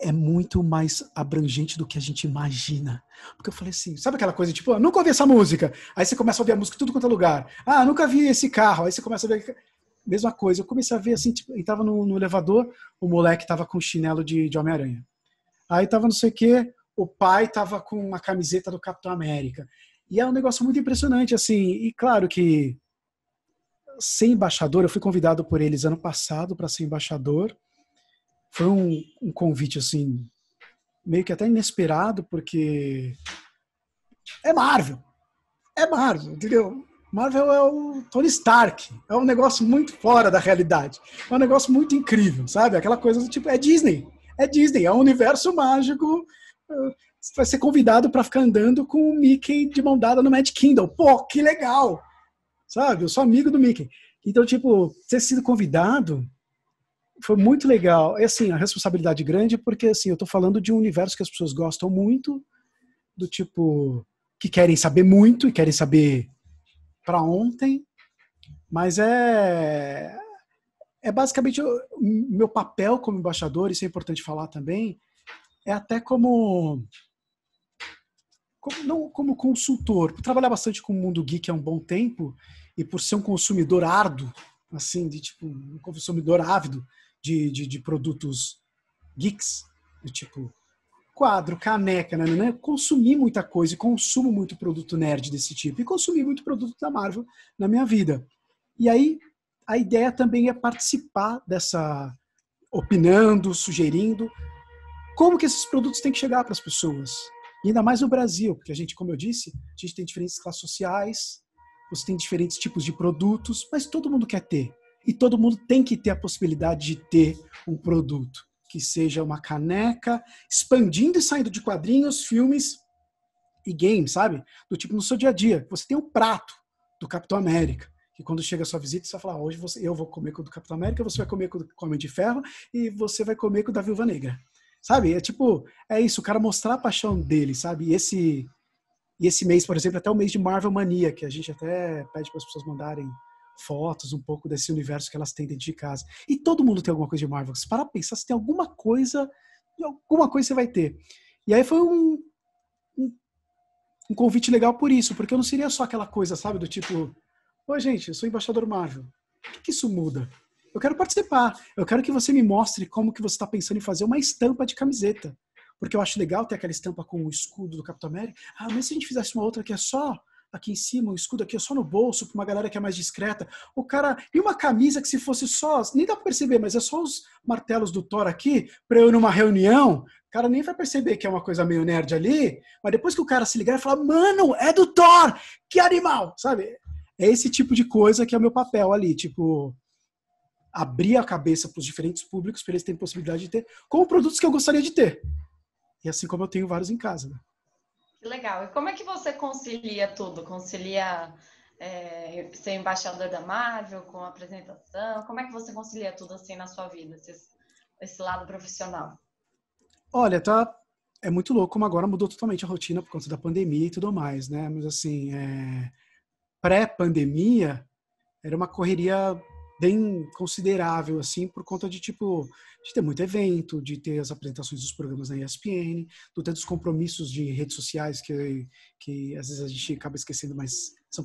É muito mais abrangente do que a gente imagina. Porque eu falei assim, sabe aquela coisa tipo, ah, nunca ouvi essa música. Aí você começa a ouvir a música em tudo quanto é lugar. Ah, nunca vi esse carro. Aí você começa a ver mesma coisa. Eu comecei a ver assim, tipo, estava tava no, no elevador, o moleque tava com chinelo de, de Homem-Aranha. Aí tava não sei o quê, o pai tava com uma camiseta do Capitão América. E é um negócio muito impressionante, assim. E claro que ser embaixador, eu fui convidado por eles ano passado para ser embaixador. Foi um, um, convite, assim, meio que até inesperado, porque é Marvel. É Marvel, entendeu? Marvel é o Tony Stark. É um negócio muito fora da realidade. É um negócio muito incrível, sabe? Aquela coisa do tipo, é Disney. É Disney, é um universo mágico. Você eh, vai ser convidado para ficar andando com o Mickey de mão dada no Mad Kingdom. Pô, que legal! Sabe? Eu sou amigo do Mickey. Então, tipo, ter sido convidado foi muito legal. É assim, a responsabilidade grande, porque assim, eu estou falando de um universo que as pessoas gostam muito, do tipo, que querem saber muito e querem saber para ontem, mas é é basicamente o meu papel como embaixador, isso é importante falar também, é até como, como não como consultor, por trabalhar bastante com o mundo geek há um bom tempo e por ser um consumidor árduo, assim, de tipo um consumidor ávido de, de, de produtos geeks, do tipo quadro, caneca, né, né, né consumi muita coisa e consumo muito produto nerd desse tipo. E consumi muito produto da Marvel na minha vida. E aí, a ideia também é participar dessa, opinando, sugerindo, como que esses produtos têm que chegar para as pessoas. E ainda mais no Brasil, porque a gente, como eu disse, a gente tem diferentes classes sociais, você tem diferentes tipos de produtos, mas todo mundo quer ter. E todo mundo tem que ter a possibilidade de ter um produto que seja uma caneca, expandindo e saindo de quadrinhos, filmes e games, sabe? Do tipo no seu dia a dia. Você tem o prato do Capitão América, que quando chega a sua visita, você vai falar: ah, hoje você, eu vou comer com o do Capitão América, você vai comer com o Homem de Ferro e você vai comer com o da Viúva Negra. Sabe? É tipo, é isso, o cara mostrar a paixão dele, sabe? E esse, e esse mês, por exemplo, até o mês de Marvel Mania, que a gente até pede para as pessoas mandarem fotos um pouco desse universo que elas têm dentro de casa. E todo mundo tem alguma coisa de Marvel. para pensar, se tem alguma coisa, alguma coisa você vai ter. E aí foi um, um, um convite legal por isso, porque eu não seria só aquela coisa, sabe, do tipo, oi gente, eu sou embaixador Marvel. O que, que isso muda? Eu quero participar. Eu quero que você me mostre como que você está pensando em fazer uma estampa de camiseta. Porque eu acho legal ter aquela estampa com o escudo do Capitão América. Ah, mas se a gente fizesse uma outra que é só aqui em cima, um escudo aqui só no bolso, para uma galera que é mais discreta. O cara. E uma camisa que se fosse só. Nem dá para perceber, mas é só os martelos do Thor aqui, para eu ir numa reunião. O cara nem vai perceber que é uma coisa meio nerd ali, mas depois que o cara se ligar, ele fala: Mano, é do Thor! Que animal! Sabe? É esse tipo de coisa que é o meu papel ali, tipo abrir a cabeça para os diferentes públicos para eles terem possibilidade de ter como produtos que eu gostaria de ter. E assim como eu tenho vários em casa. Né? legal. E como é que você concilia tudo? Concilia é, ser embaixador da Marvel com a apresentação? Como é que você concilia tudo assim na sua vida, esse, esse lado profissional? Olha, tá. É muito louco como agora mudou totalmente a rotina por conta da pandemia e tudo mais, né? Mas assim, é... pré-pandemia era uma correria bem considerável, assim, por conta de, tipo, de ter muito evento, de ter as apresentações dos programas na ESPN, do ter dos compromissos de redes sociais que, que às vezes a gente acaba esquecendo, mas são,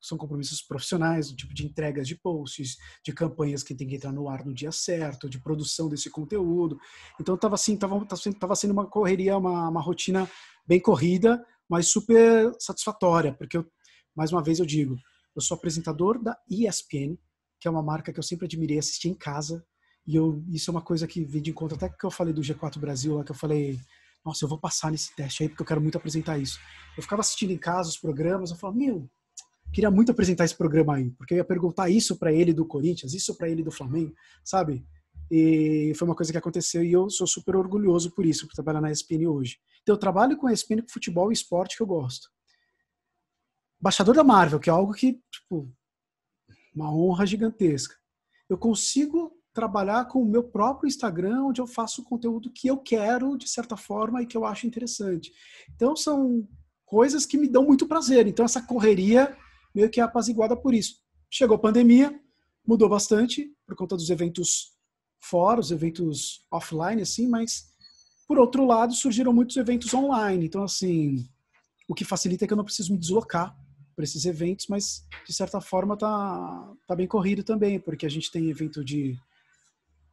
são compromissos profissionais, do tipo de entregas de posts, de campanhas que tem que entrar no ar no dia certo, de produção desse conteúdo. Então, tava assim, tava, tava sendo uma correria, uma, uma rotina bem corrida, mas super satisfatória, porque, eu, mais uma vez, eu digo, eu sou apresentador da ESPN, que é uma marca que eu sempre admirei assistir em casa. E eu, isso é uma coisa que vem de encontro até que eu falei do G4 Brasil, lá que eu falei, nossa, eu vou passar nesse teste aí porque eu quero muito apresentar isso. Eu ficava assistindo em casa os programas, eu falava, meu, queria muito apresentar esse programa aí, porque eu ia perguntar isso para ele do Corinthians, isso para ele do Flamengo, sabe? E foi uma coisa que aconteceu e eu sou super orgulhoso por isso, por trabalhar na ESPN hoje. Então eu trabalho com a ESPN com futebol e esporte que eu gosto. Baixador da Marvel, que é algo que, tipo, uma honra gigantesca. Eu consigo trabalhar com o meu próprio Instagram, onde eu faço o conteúdo que eu quero, de certa forma, e que eu acho interessante. Então, são coisas que me dão muito prazer. Então, essa correria meio que é apaziguada por isso. Chegou a pandemia, mudou bastante por conta dos eventos fora, os eventos offline, assim, mas, por outro lado, surgiram muitos eventos online. Então, assim, o que facilita é que eu não preciso me deslocar para esses eventos, mas de certa forma tá, tá bem corrido também, porque a gente tem evento de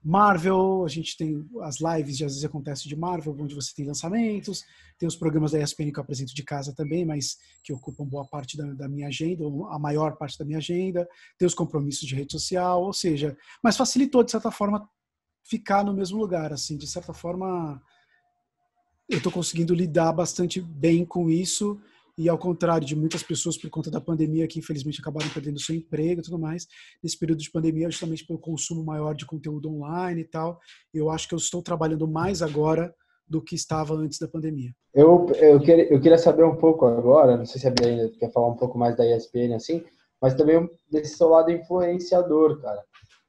Marvel, a gente tem as lives de às vezes acontece de Marvel, onde você tem lançamentos, tem os programas da ESPN que eu apresento de casa também, mas que ocupam boa parte da, da minha agenda, ou a maior parte da minha agenda, tem os compromissos de rede social, ou seja, mas facilitou de certa forma ficar no mesmo lugar, assim, de certa forma eu estou conseguindo lidar bastante bem com isso e ao contrário de muitas pessoas por conta da pandemia que infelizmente acabaram perdendo seu emprego e tudo mais, nesse período de pandemia justamente pelo consumo maior de conteúdo online e tal, eu acho que eu estou trabalhando mais agora do que estava antes da pandemia. Eu, eu, queria, eu saber um pouco agora, não sei se a Bia ainda quer falar um pouco mais da ESPN assim, mas também desse seu lado influenciador, cara,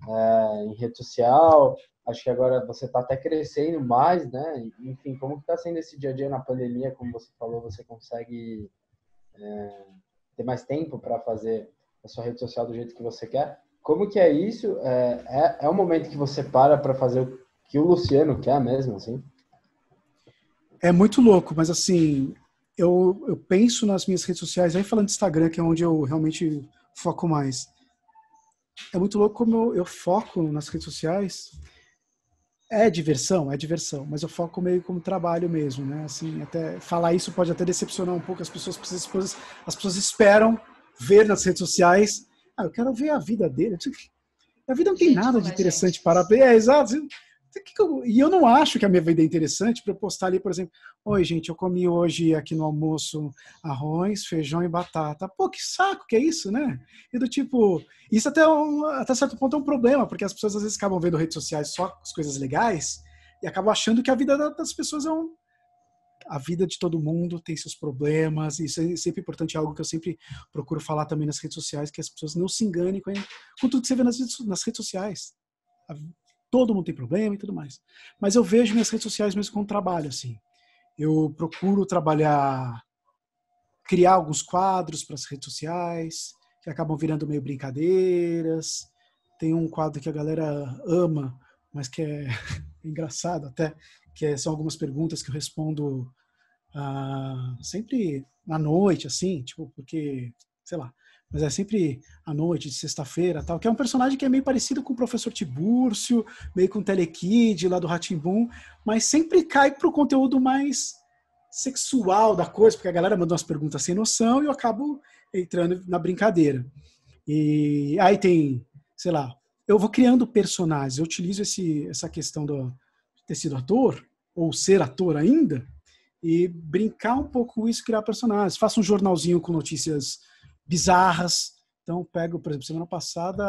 é, em rede social, Acho que agora você está até crescendo mais, né? Enfim, como que está sendo esse dia a dia na pandemia? Como você falou, você consegue é, ter mais tempo para fazer a sua rede social do jeito que você quer? Como que é isso? É, é, é um momento que você para para fazer o que o Luciano quer mesmo, assim? É muito louco, mas assim, eu, eu penso nas minhas redes sociais, aí falando de Instagram, que é onde eu realmente foco mais. É muito louco como eu, eu foco nas redes sociais é diversão, é diversão, mas eu foco meio como trabalho mesmo, né? Assim, até falar isso pode até decepcionar um pouco as pessoas, porque as pessoas, as pessoas esperam ver nas redes sociais, ah, eu quero ver a vida dele. A vida não tem nada de é interessante para ver, é exato. Assim, e eu não acho que a minha vida é interessante para eu postar ali, por exemplo, oi gente, eu comi hoje aqui no almoço arroz, feijão e batata. Pô, que saco que é isso, né? E do tipo, isso até, é um, até certo ponto é um problema, porque as pessoas às vezes acabam vendo redes sociais só as coisas legais e acabam achando que a vida das pessoas é um, a vida de todo mundo tem seus problemas, e isso é sempre importante, é algo que eu sempre procuro falar também nas redes sociais, que as pessoas não se enganem com, com tudo que você vê nas, nas redes sociais. A, todo mundo tem problema e tudo mais. Mas eu vejo minhas redes sociais mesmo como trabalho, assim. Eu procuro trabalhar, criar alguns quadros para as redes sociais, que acabam virando meio brincadeiras. Tem um quadro que a galera ama, mas que é engraçado até, que é, são algumas perguntas que eu respondo ah, sempre na noite, assim, tipo, porque, sei lá, mas é sempre à noite, de sexta-feira tal, que é um personagem que é meio parecido com o professor Tibúrcio, meio com o Telekid lá do Ratimbum, mas sempre cai pro conteúdo mais sexual da coisa, porque a galera manda umas perguntas sem noção e eu acabo entrando na brincadeira. E aí tem, sei lá, eu vou criando personagens, eu utilizo esse, essa questão do ter sido ator, ou ser ator ainda, e brincar um pouco com isso, criar personagens. Faço um jornalzinho com notícias bizarras. Então, pego, por exemplo, semana passada,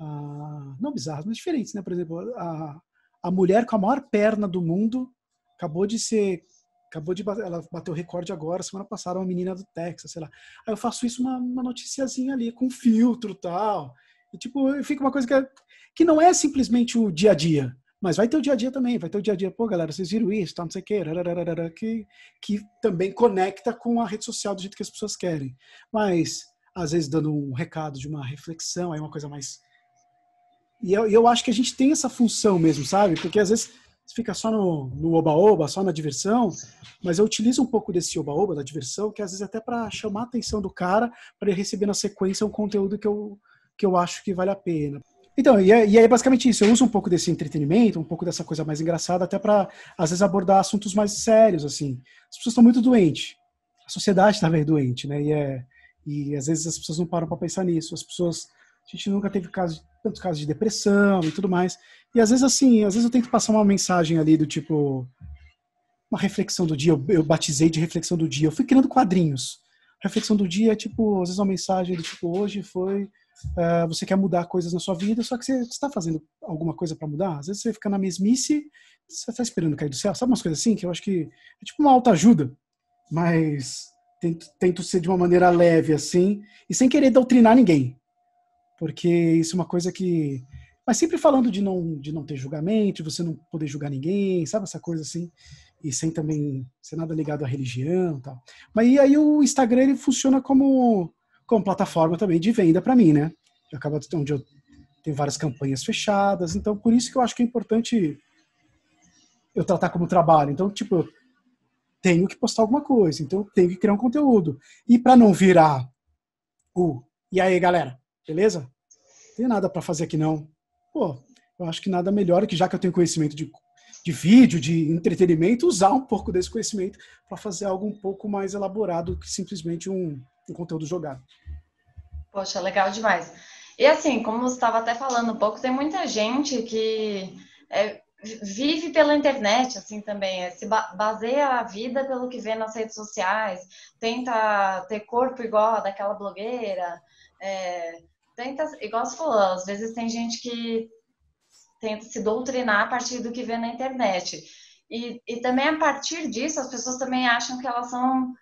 a, não bizarras, mas diferentes, né? Por exemplo, a, a mulher com a maior perna do mundo acabou de ser acabou de bater, ela bateu recorde agora, semana passada, uma menina do Texas, sei lá. Aí eu faço isso uma, uma noticiazinha ali, com filtro tal. e tipo, eu tipo, fica uma coisa que, é, que não é simplesmente o dia a dia. Mas vai ter o dia a dia também, vai ter o dia a dia, pô, galera, vocês viram isso, tá, não sei o quê, que, que também conecta com a rede social do jeito que as pessoas querem. Mas, às vezes, dando um recado de uma reflexão, aí uma coisa mais. E eu, eu acho que a gente tem essa função mesmo, sabe? Porque às vezes fica só no oba-oba, só na diversão, mas eu utilizo um pouco desse oba-oba, da diversão, que às vezes é até para chamar a atenção do cara, para ele receber na sequência um conteúdo que eu, que eu acho que vale a pena. Então, e é, é, basicamente isso. Eu uso um pouco desse entretenimento, um pouco dessa coisa mais engraçada, até para às vezes abordar assuntos mais sérios, assim. As pessoas estão muito doentes. A sociedade está meio é doente, né? E, é, e às vezes as pessoas não param para pensar nisso. As pessoas. A gente nunca teve caso, tantos casos de depressão e tudo mais. E às vezes, assim, às vezes eu tento passar uma mensagem ali do tipo. Uma reflexão do dia, eu, eu batizei de reflexão do dia. Eu fui criando quadrinhos. reflexão do dia é tipo, às vezes uma mensagem do tipo, hoje foi uh, você quer mudar coisas na sua vida, só que você está fazendo alguma coisa para mudar. Às vezes você fica na mesmice, você está esperando cair do céu. Sabe umas coisas assim que eu acho que é tipo uma autoajuda mas tento, tento ser de uma maneira leve assim e sem querer doutrinar ninguém, porque isso é uma coisa que mas sempre falando de não de não ter julgamento, de você não poder julgar ninguém, sabe essa coisa assim, e sem também ser nada ligado à religião, tal. Mas aí o Instagram ele funciona como como plataforma também de venda para mim, né? Acaba onde eu tenho várias campanhas fechadas, então por isso que eu acho que é importante eu tratar como trabalho. Então, tipo, eu tenho que postar alguma coisa, então eu tenho que criar um conteúdo. E para não virar o e aí, galera, beleza? Não tem nada para fazer aqui não. Pô, eu acho que nada melhor que já que eu tenho conhecimento de de vídeo, de entretenimento, usar um pouco desse conhecimento para fazer algo um pouco mais elaborado que simplesmente um, um conteúdo jogado. Poxa, legal demais. E assim, como você estava até falando um pouco, tem muita gente que é, vive pela internet, assim também, é, se baseia a vida pelo que vê nas redes sociais, tenta ter corpo igual a daquela blogueira, é, tenta, igual você falou, às vezes tem gente que tenta se doutrinar a partir do que vê na internet. E, e também a partir disso, as pessoas também acham que elas são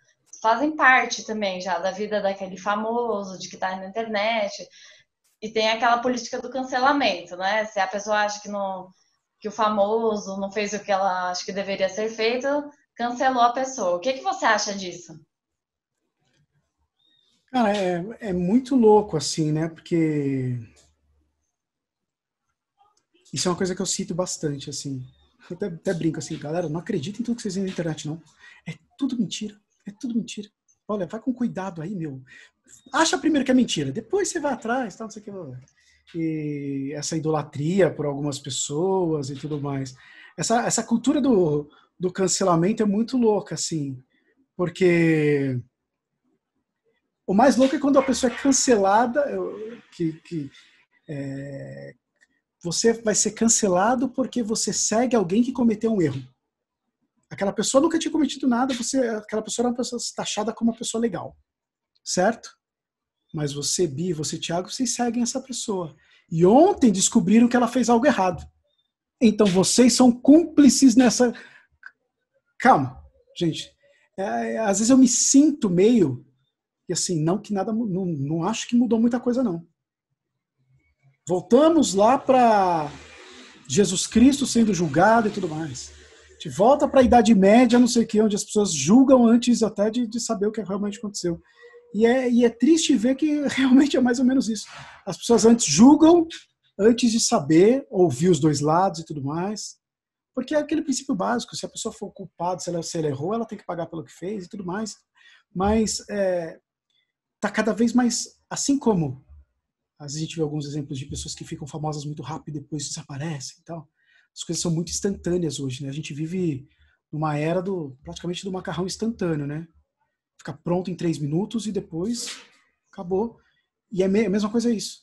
fazem parte também já da vida daquele famoso, de que está na internet. E tem aquela política do cancelamento, né? Se a pessoa acha que não que o famoso não fez o que ela acha que deveria ser feito, cancelou a pessoa. O que, que você acha disso? Cara, é, é muito louco, assim, né? Porque isso é uma coisa que eu cito bastante, assim. Eu até, até brinco assim, galera, não acredita em tudo que vocês veem na internet, não. É tudo mentira. É tudo mentira. Olha, vai com cuidado aí, meu. Acha primeiro que é mentira, depois você vai atrás, tal, não sei o que. E essa idolatria por algumas pessoas e tudo mais. Essa, essa cultura do, do cancelamento é muito louca, assim. Porque o mais louco é quando a pessoa é cancelada, que, que é, você vai ser cancelado porque você segue alguém que cometeu um erro. Aquela pessoa nunca tinha cometido nada, você, aquela pessoa era uma pessoa taxada como uma pessoa legal, certo? Mas você, Bi, você, Tiago, vocês seguem essa pessoa. E ontem descobriram que ela fez algo errado. Então vocês são cúmplices nessa. Calma, gente. É, é às vezes eu me sinto meio e assim, não que nada, não, não acho que mudou muita coisa não. Voltamos lá para Jesus Cristo sendo julgado e tudo mais gente volta para a Idade Média, não sei o que, onde as pessoas julgam antes até de, de saber o que realmente aconteceu. E é, e é triste ver que realmente é mais ou menos isso. As pessoas antes julgam antes de saber, ouvir os dois lados e tudo mais. Porque é aquele princípio básico, se a pessoa for culpada, se ela, se ela errou, ela tem que pagar pelo que fez e tudo mais. Mas é, tá cada vez mais, assim como às vezes a gente vê alguns exemplos de pessoas que ficam famosas muito rápido e depois desaparecem e tal as coisas são muito instantâneas hoje, né? A gente vive numa era do praticamente do macarrão instantâneo, né? Fica pronto em três minutos e depois acabou. E é a mesma coisa é isso.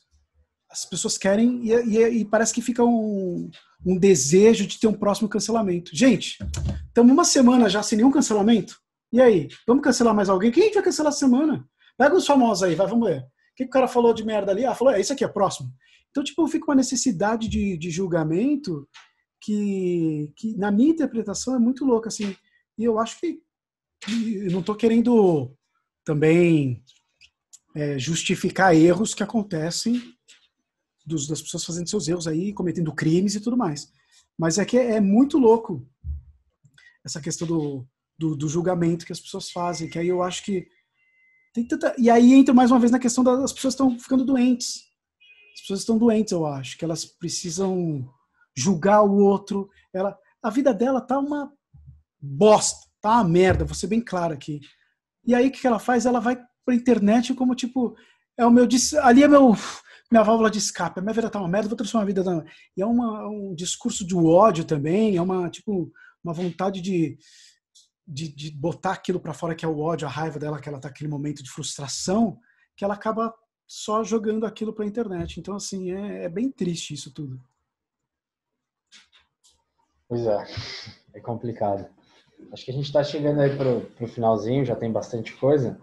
As pessoas querem e, é, e, é, e parece que fica um, um, desejo de ter um próximo cancelamento. Gente, estamos uma semana já sem nenhum cancelamento. E aí? Vamos cancelar mais alguém? Quem a gente vai cancelar a semana? Pega os famosos aí, vai, vamos ver. O que, que o cara falou de merda ali? Ah, falou, é, isso aqui é próximo. Então, tipo, fica uma necessidade de, de julgamento que, que na minha interpretação é muito louca, assim. E eu acho que eu não estou querendo também é, justificar erros que acontecem dos, das pessoas fazendo seus erros aí, cometendo crimes e tudo mais. Mas é que é, é muito louco essa questão do, do, do julgamento que as pessoas fazem, que aí eu acho que tem tanta... E aí entra mais uma vez na questão das pessoas estão ficando doentes. As pessoas estão doentes, eu acho, que elas precisam julgar o outro. Ela, a vida dela tá uma bosta, tá uma merda, vou ser bem claro aqui. E aí o que ela faz? Ela vai pra internet como tipo, é o meu ali é meu minha válvula de escape, a minha vida tá uma merda, vou transformar a vida da E é uma, um discurso de ódio também, é uma tipo uma vontade de de, de botar aquilo para fora que é o ódio, a raiva dela, que ela tá aquele momento de frustração, que ela acaba só jogando aquilo para a internet. Então, assim, é, é bem triste isso tudo. Pois é, é complicado. Acho que a gente está chegando aí para o finalzinho, já tem bastante coisa.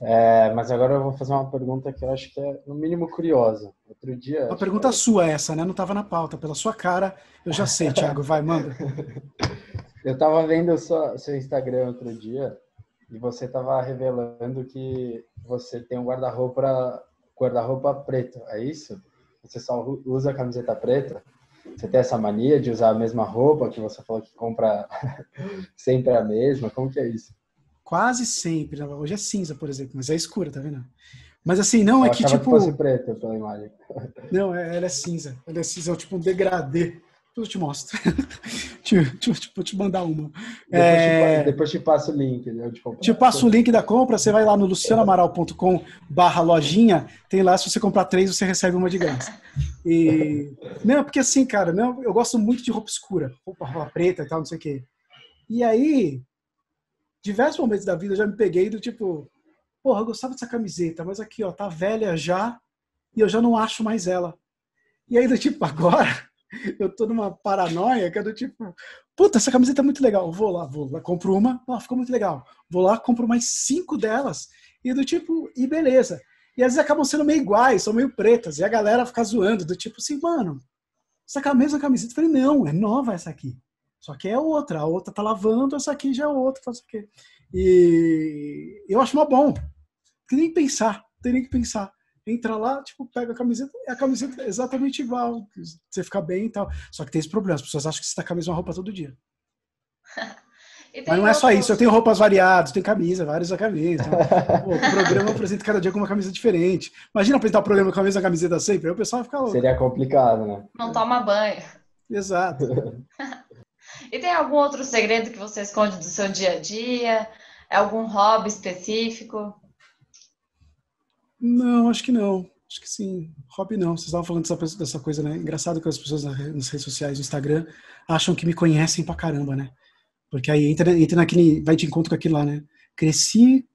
É, mas agora eu vou fazer uma pergunta que eu acho que é, no mínimo, curiosa. Outro dia. Uma pergunta que... sua, essa, né? Não estava na pauta. Pela sua cara, eu já sei, Thiago. Vai, manda. eu estava vendo o seu, seu Instagram outro dia e você estava revelando que você tem um guarda-roupa guarda-roupa preto. É isso? Você só usa camiseta preta? Você tem essa mania de usar a mesma roupa que você falou que compra sempre a mesma? Como que é isso? Quase sempre. Né? Hoje é cinza, por exemplo, mas é escura, tá vendo? Mas assim, não, eu é que tipo. Que fosse preta pela imagem. Não, é, ela é cinza. Ela é cinza, é tipo um degradê. Depois eu te mostro. te, te, te mandar uma. Depois, é... te, depois te passo o link. Né? te passo o link da compra, você vai lá no lucianoamaral.com barra lojinha, tem lá, se você comprar três, você recebe uma de graça. E, não, porque assim, cara, não, eu gosto muito de roupa escura, roupa, roupa preta e tal, não sei o quê. E aí, diversos momentos da vida eu já me peguei do tipo, porra, eu gostava dessa camiseta, mas aqui, ó, tá velha já e eu já não acho mais ela. E aí, do tipo, agora eu tô numa paranoia que é do tipo, puta, essa camiseta é muito legal, vou lá, vou lá, compro uma, ó, ficou muito legal, vou lá, compro mais cinco delas, e do tipo, e beleza. E às vezes acabam sendo meio iguais, são meio pretas. E a galera fica zoando, do tipo assim, mano, você é a mesma camiseta. Eu falei, não, é nova essa aqui. Só que é outra, a outra tá lavando, essa aqui já é outra, faz o quê. E eu acho uma bom. Tem nem pensar, tem nem que pensar. Entra lá, tipo, pega a camiseta, a camiseta é exatamente igual, você fica bem e tal. Só que tem esse problema, as pessoas acham que você tá com a mesma roupa todo dia. Mas não é só isso, eu tenho roupas variadas, tenho camisa, várias camisas. Então, o programa eu apresento cada dia com uma camisa diferente. Imagina apresentar o programa com a mesma camiseta sempre, aí o pessoal fica louco. Seria complicado, né? Não toma banho. Exato. e tem algum outro segredo que você esconde do seu dia a dia? É Algum hobby específico? Não, acho que não. Acho que sim. Hobby não. Vocês estavam falando dessa, dessa coisa, né? Engraçado que as pessoas nas redes sociais, no Instagram, acham que me conhecem pra caramba, né? Porque aí entra, entra naquele. Vai de encontro com aquilo lá, né? Cresci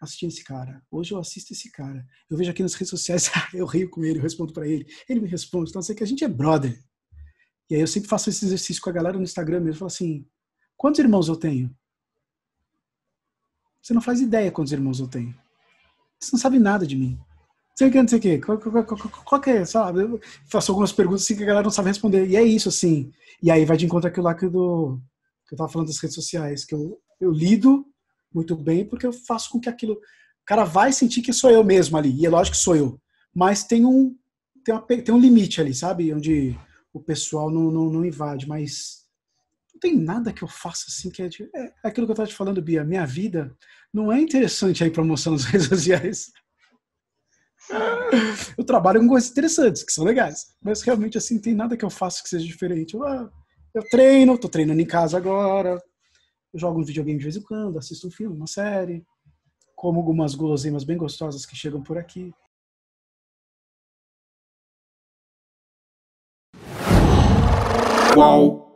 assistindo esse cara. Hoje eu assisto esse cara. Eu vejo aqui nas redes sociais, eu rio com ele, eu respondo para ele. Ele me responde. Então, sei que a gente é brother. E aí eu sempre faço esse exercício com a galera no Instagram mesmo. Eu falo assim: quantos irmãos eu tenho? Você não faz ideia quantos irmãos eu tenho. Você não sabe nada de mim. Sei que, não sei o que. Qual, qual, qual, qual que é, sabe? Eu faço algumas perguntas assim que a galera não sabe responder. E é isso, assim. E aí vai de encontro aquilo lá que do eu estava falando das redes sociais, que eu, eu lido muito bem porque eu faço com que aquilo. O cara vai sentir que sou eu mesmo ali, e é lógico que sou eu, mas tem um, tem, uma, tem um limite ali, sabe? Onde o pessoal não, não, não invade, mas não tem nada que eu faça assim que é, é, é aquilo que eu estava te falando, Bia. Minha vida não é interessante aí para mostrar nas redes sociais. Eu trabalho com coisas interessantes, que são legais, mas realmente assim, tem nada que eu faço que seja diferente. Eu, ah, eu treino, tô treinando em casa agora, jogo um videogame de vez em quando, assisto um filme, uma série, como algumas guloseimas bem gostosas que chegam por aqui. Qual?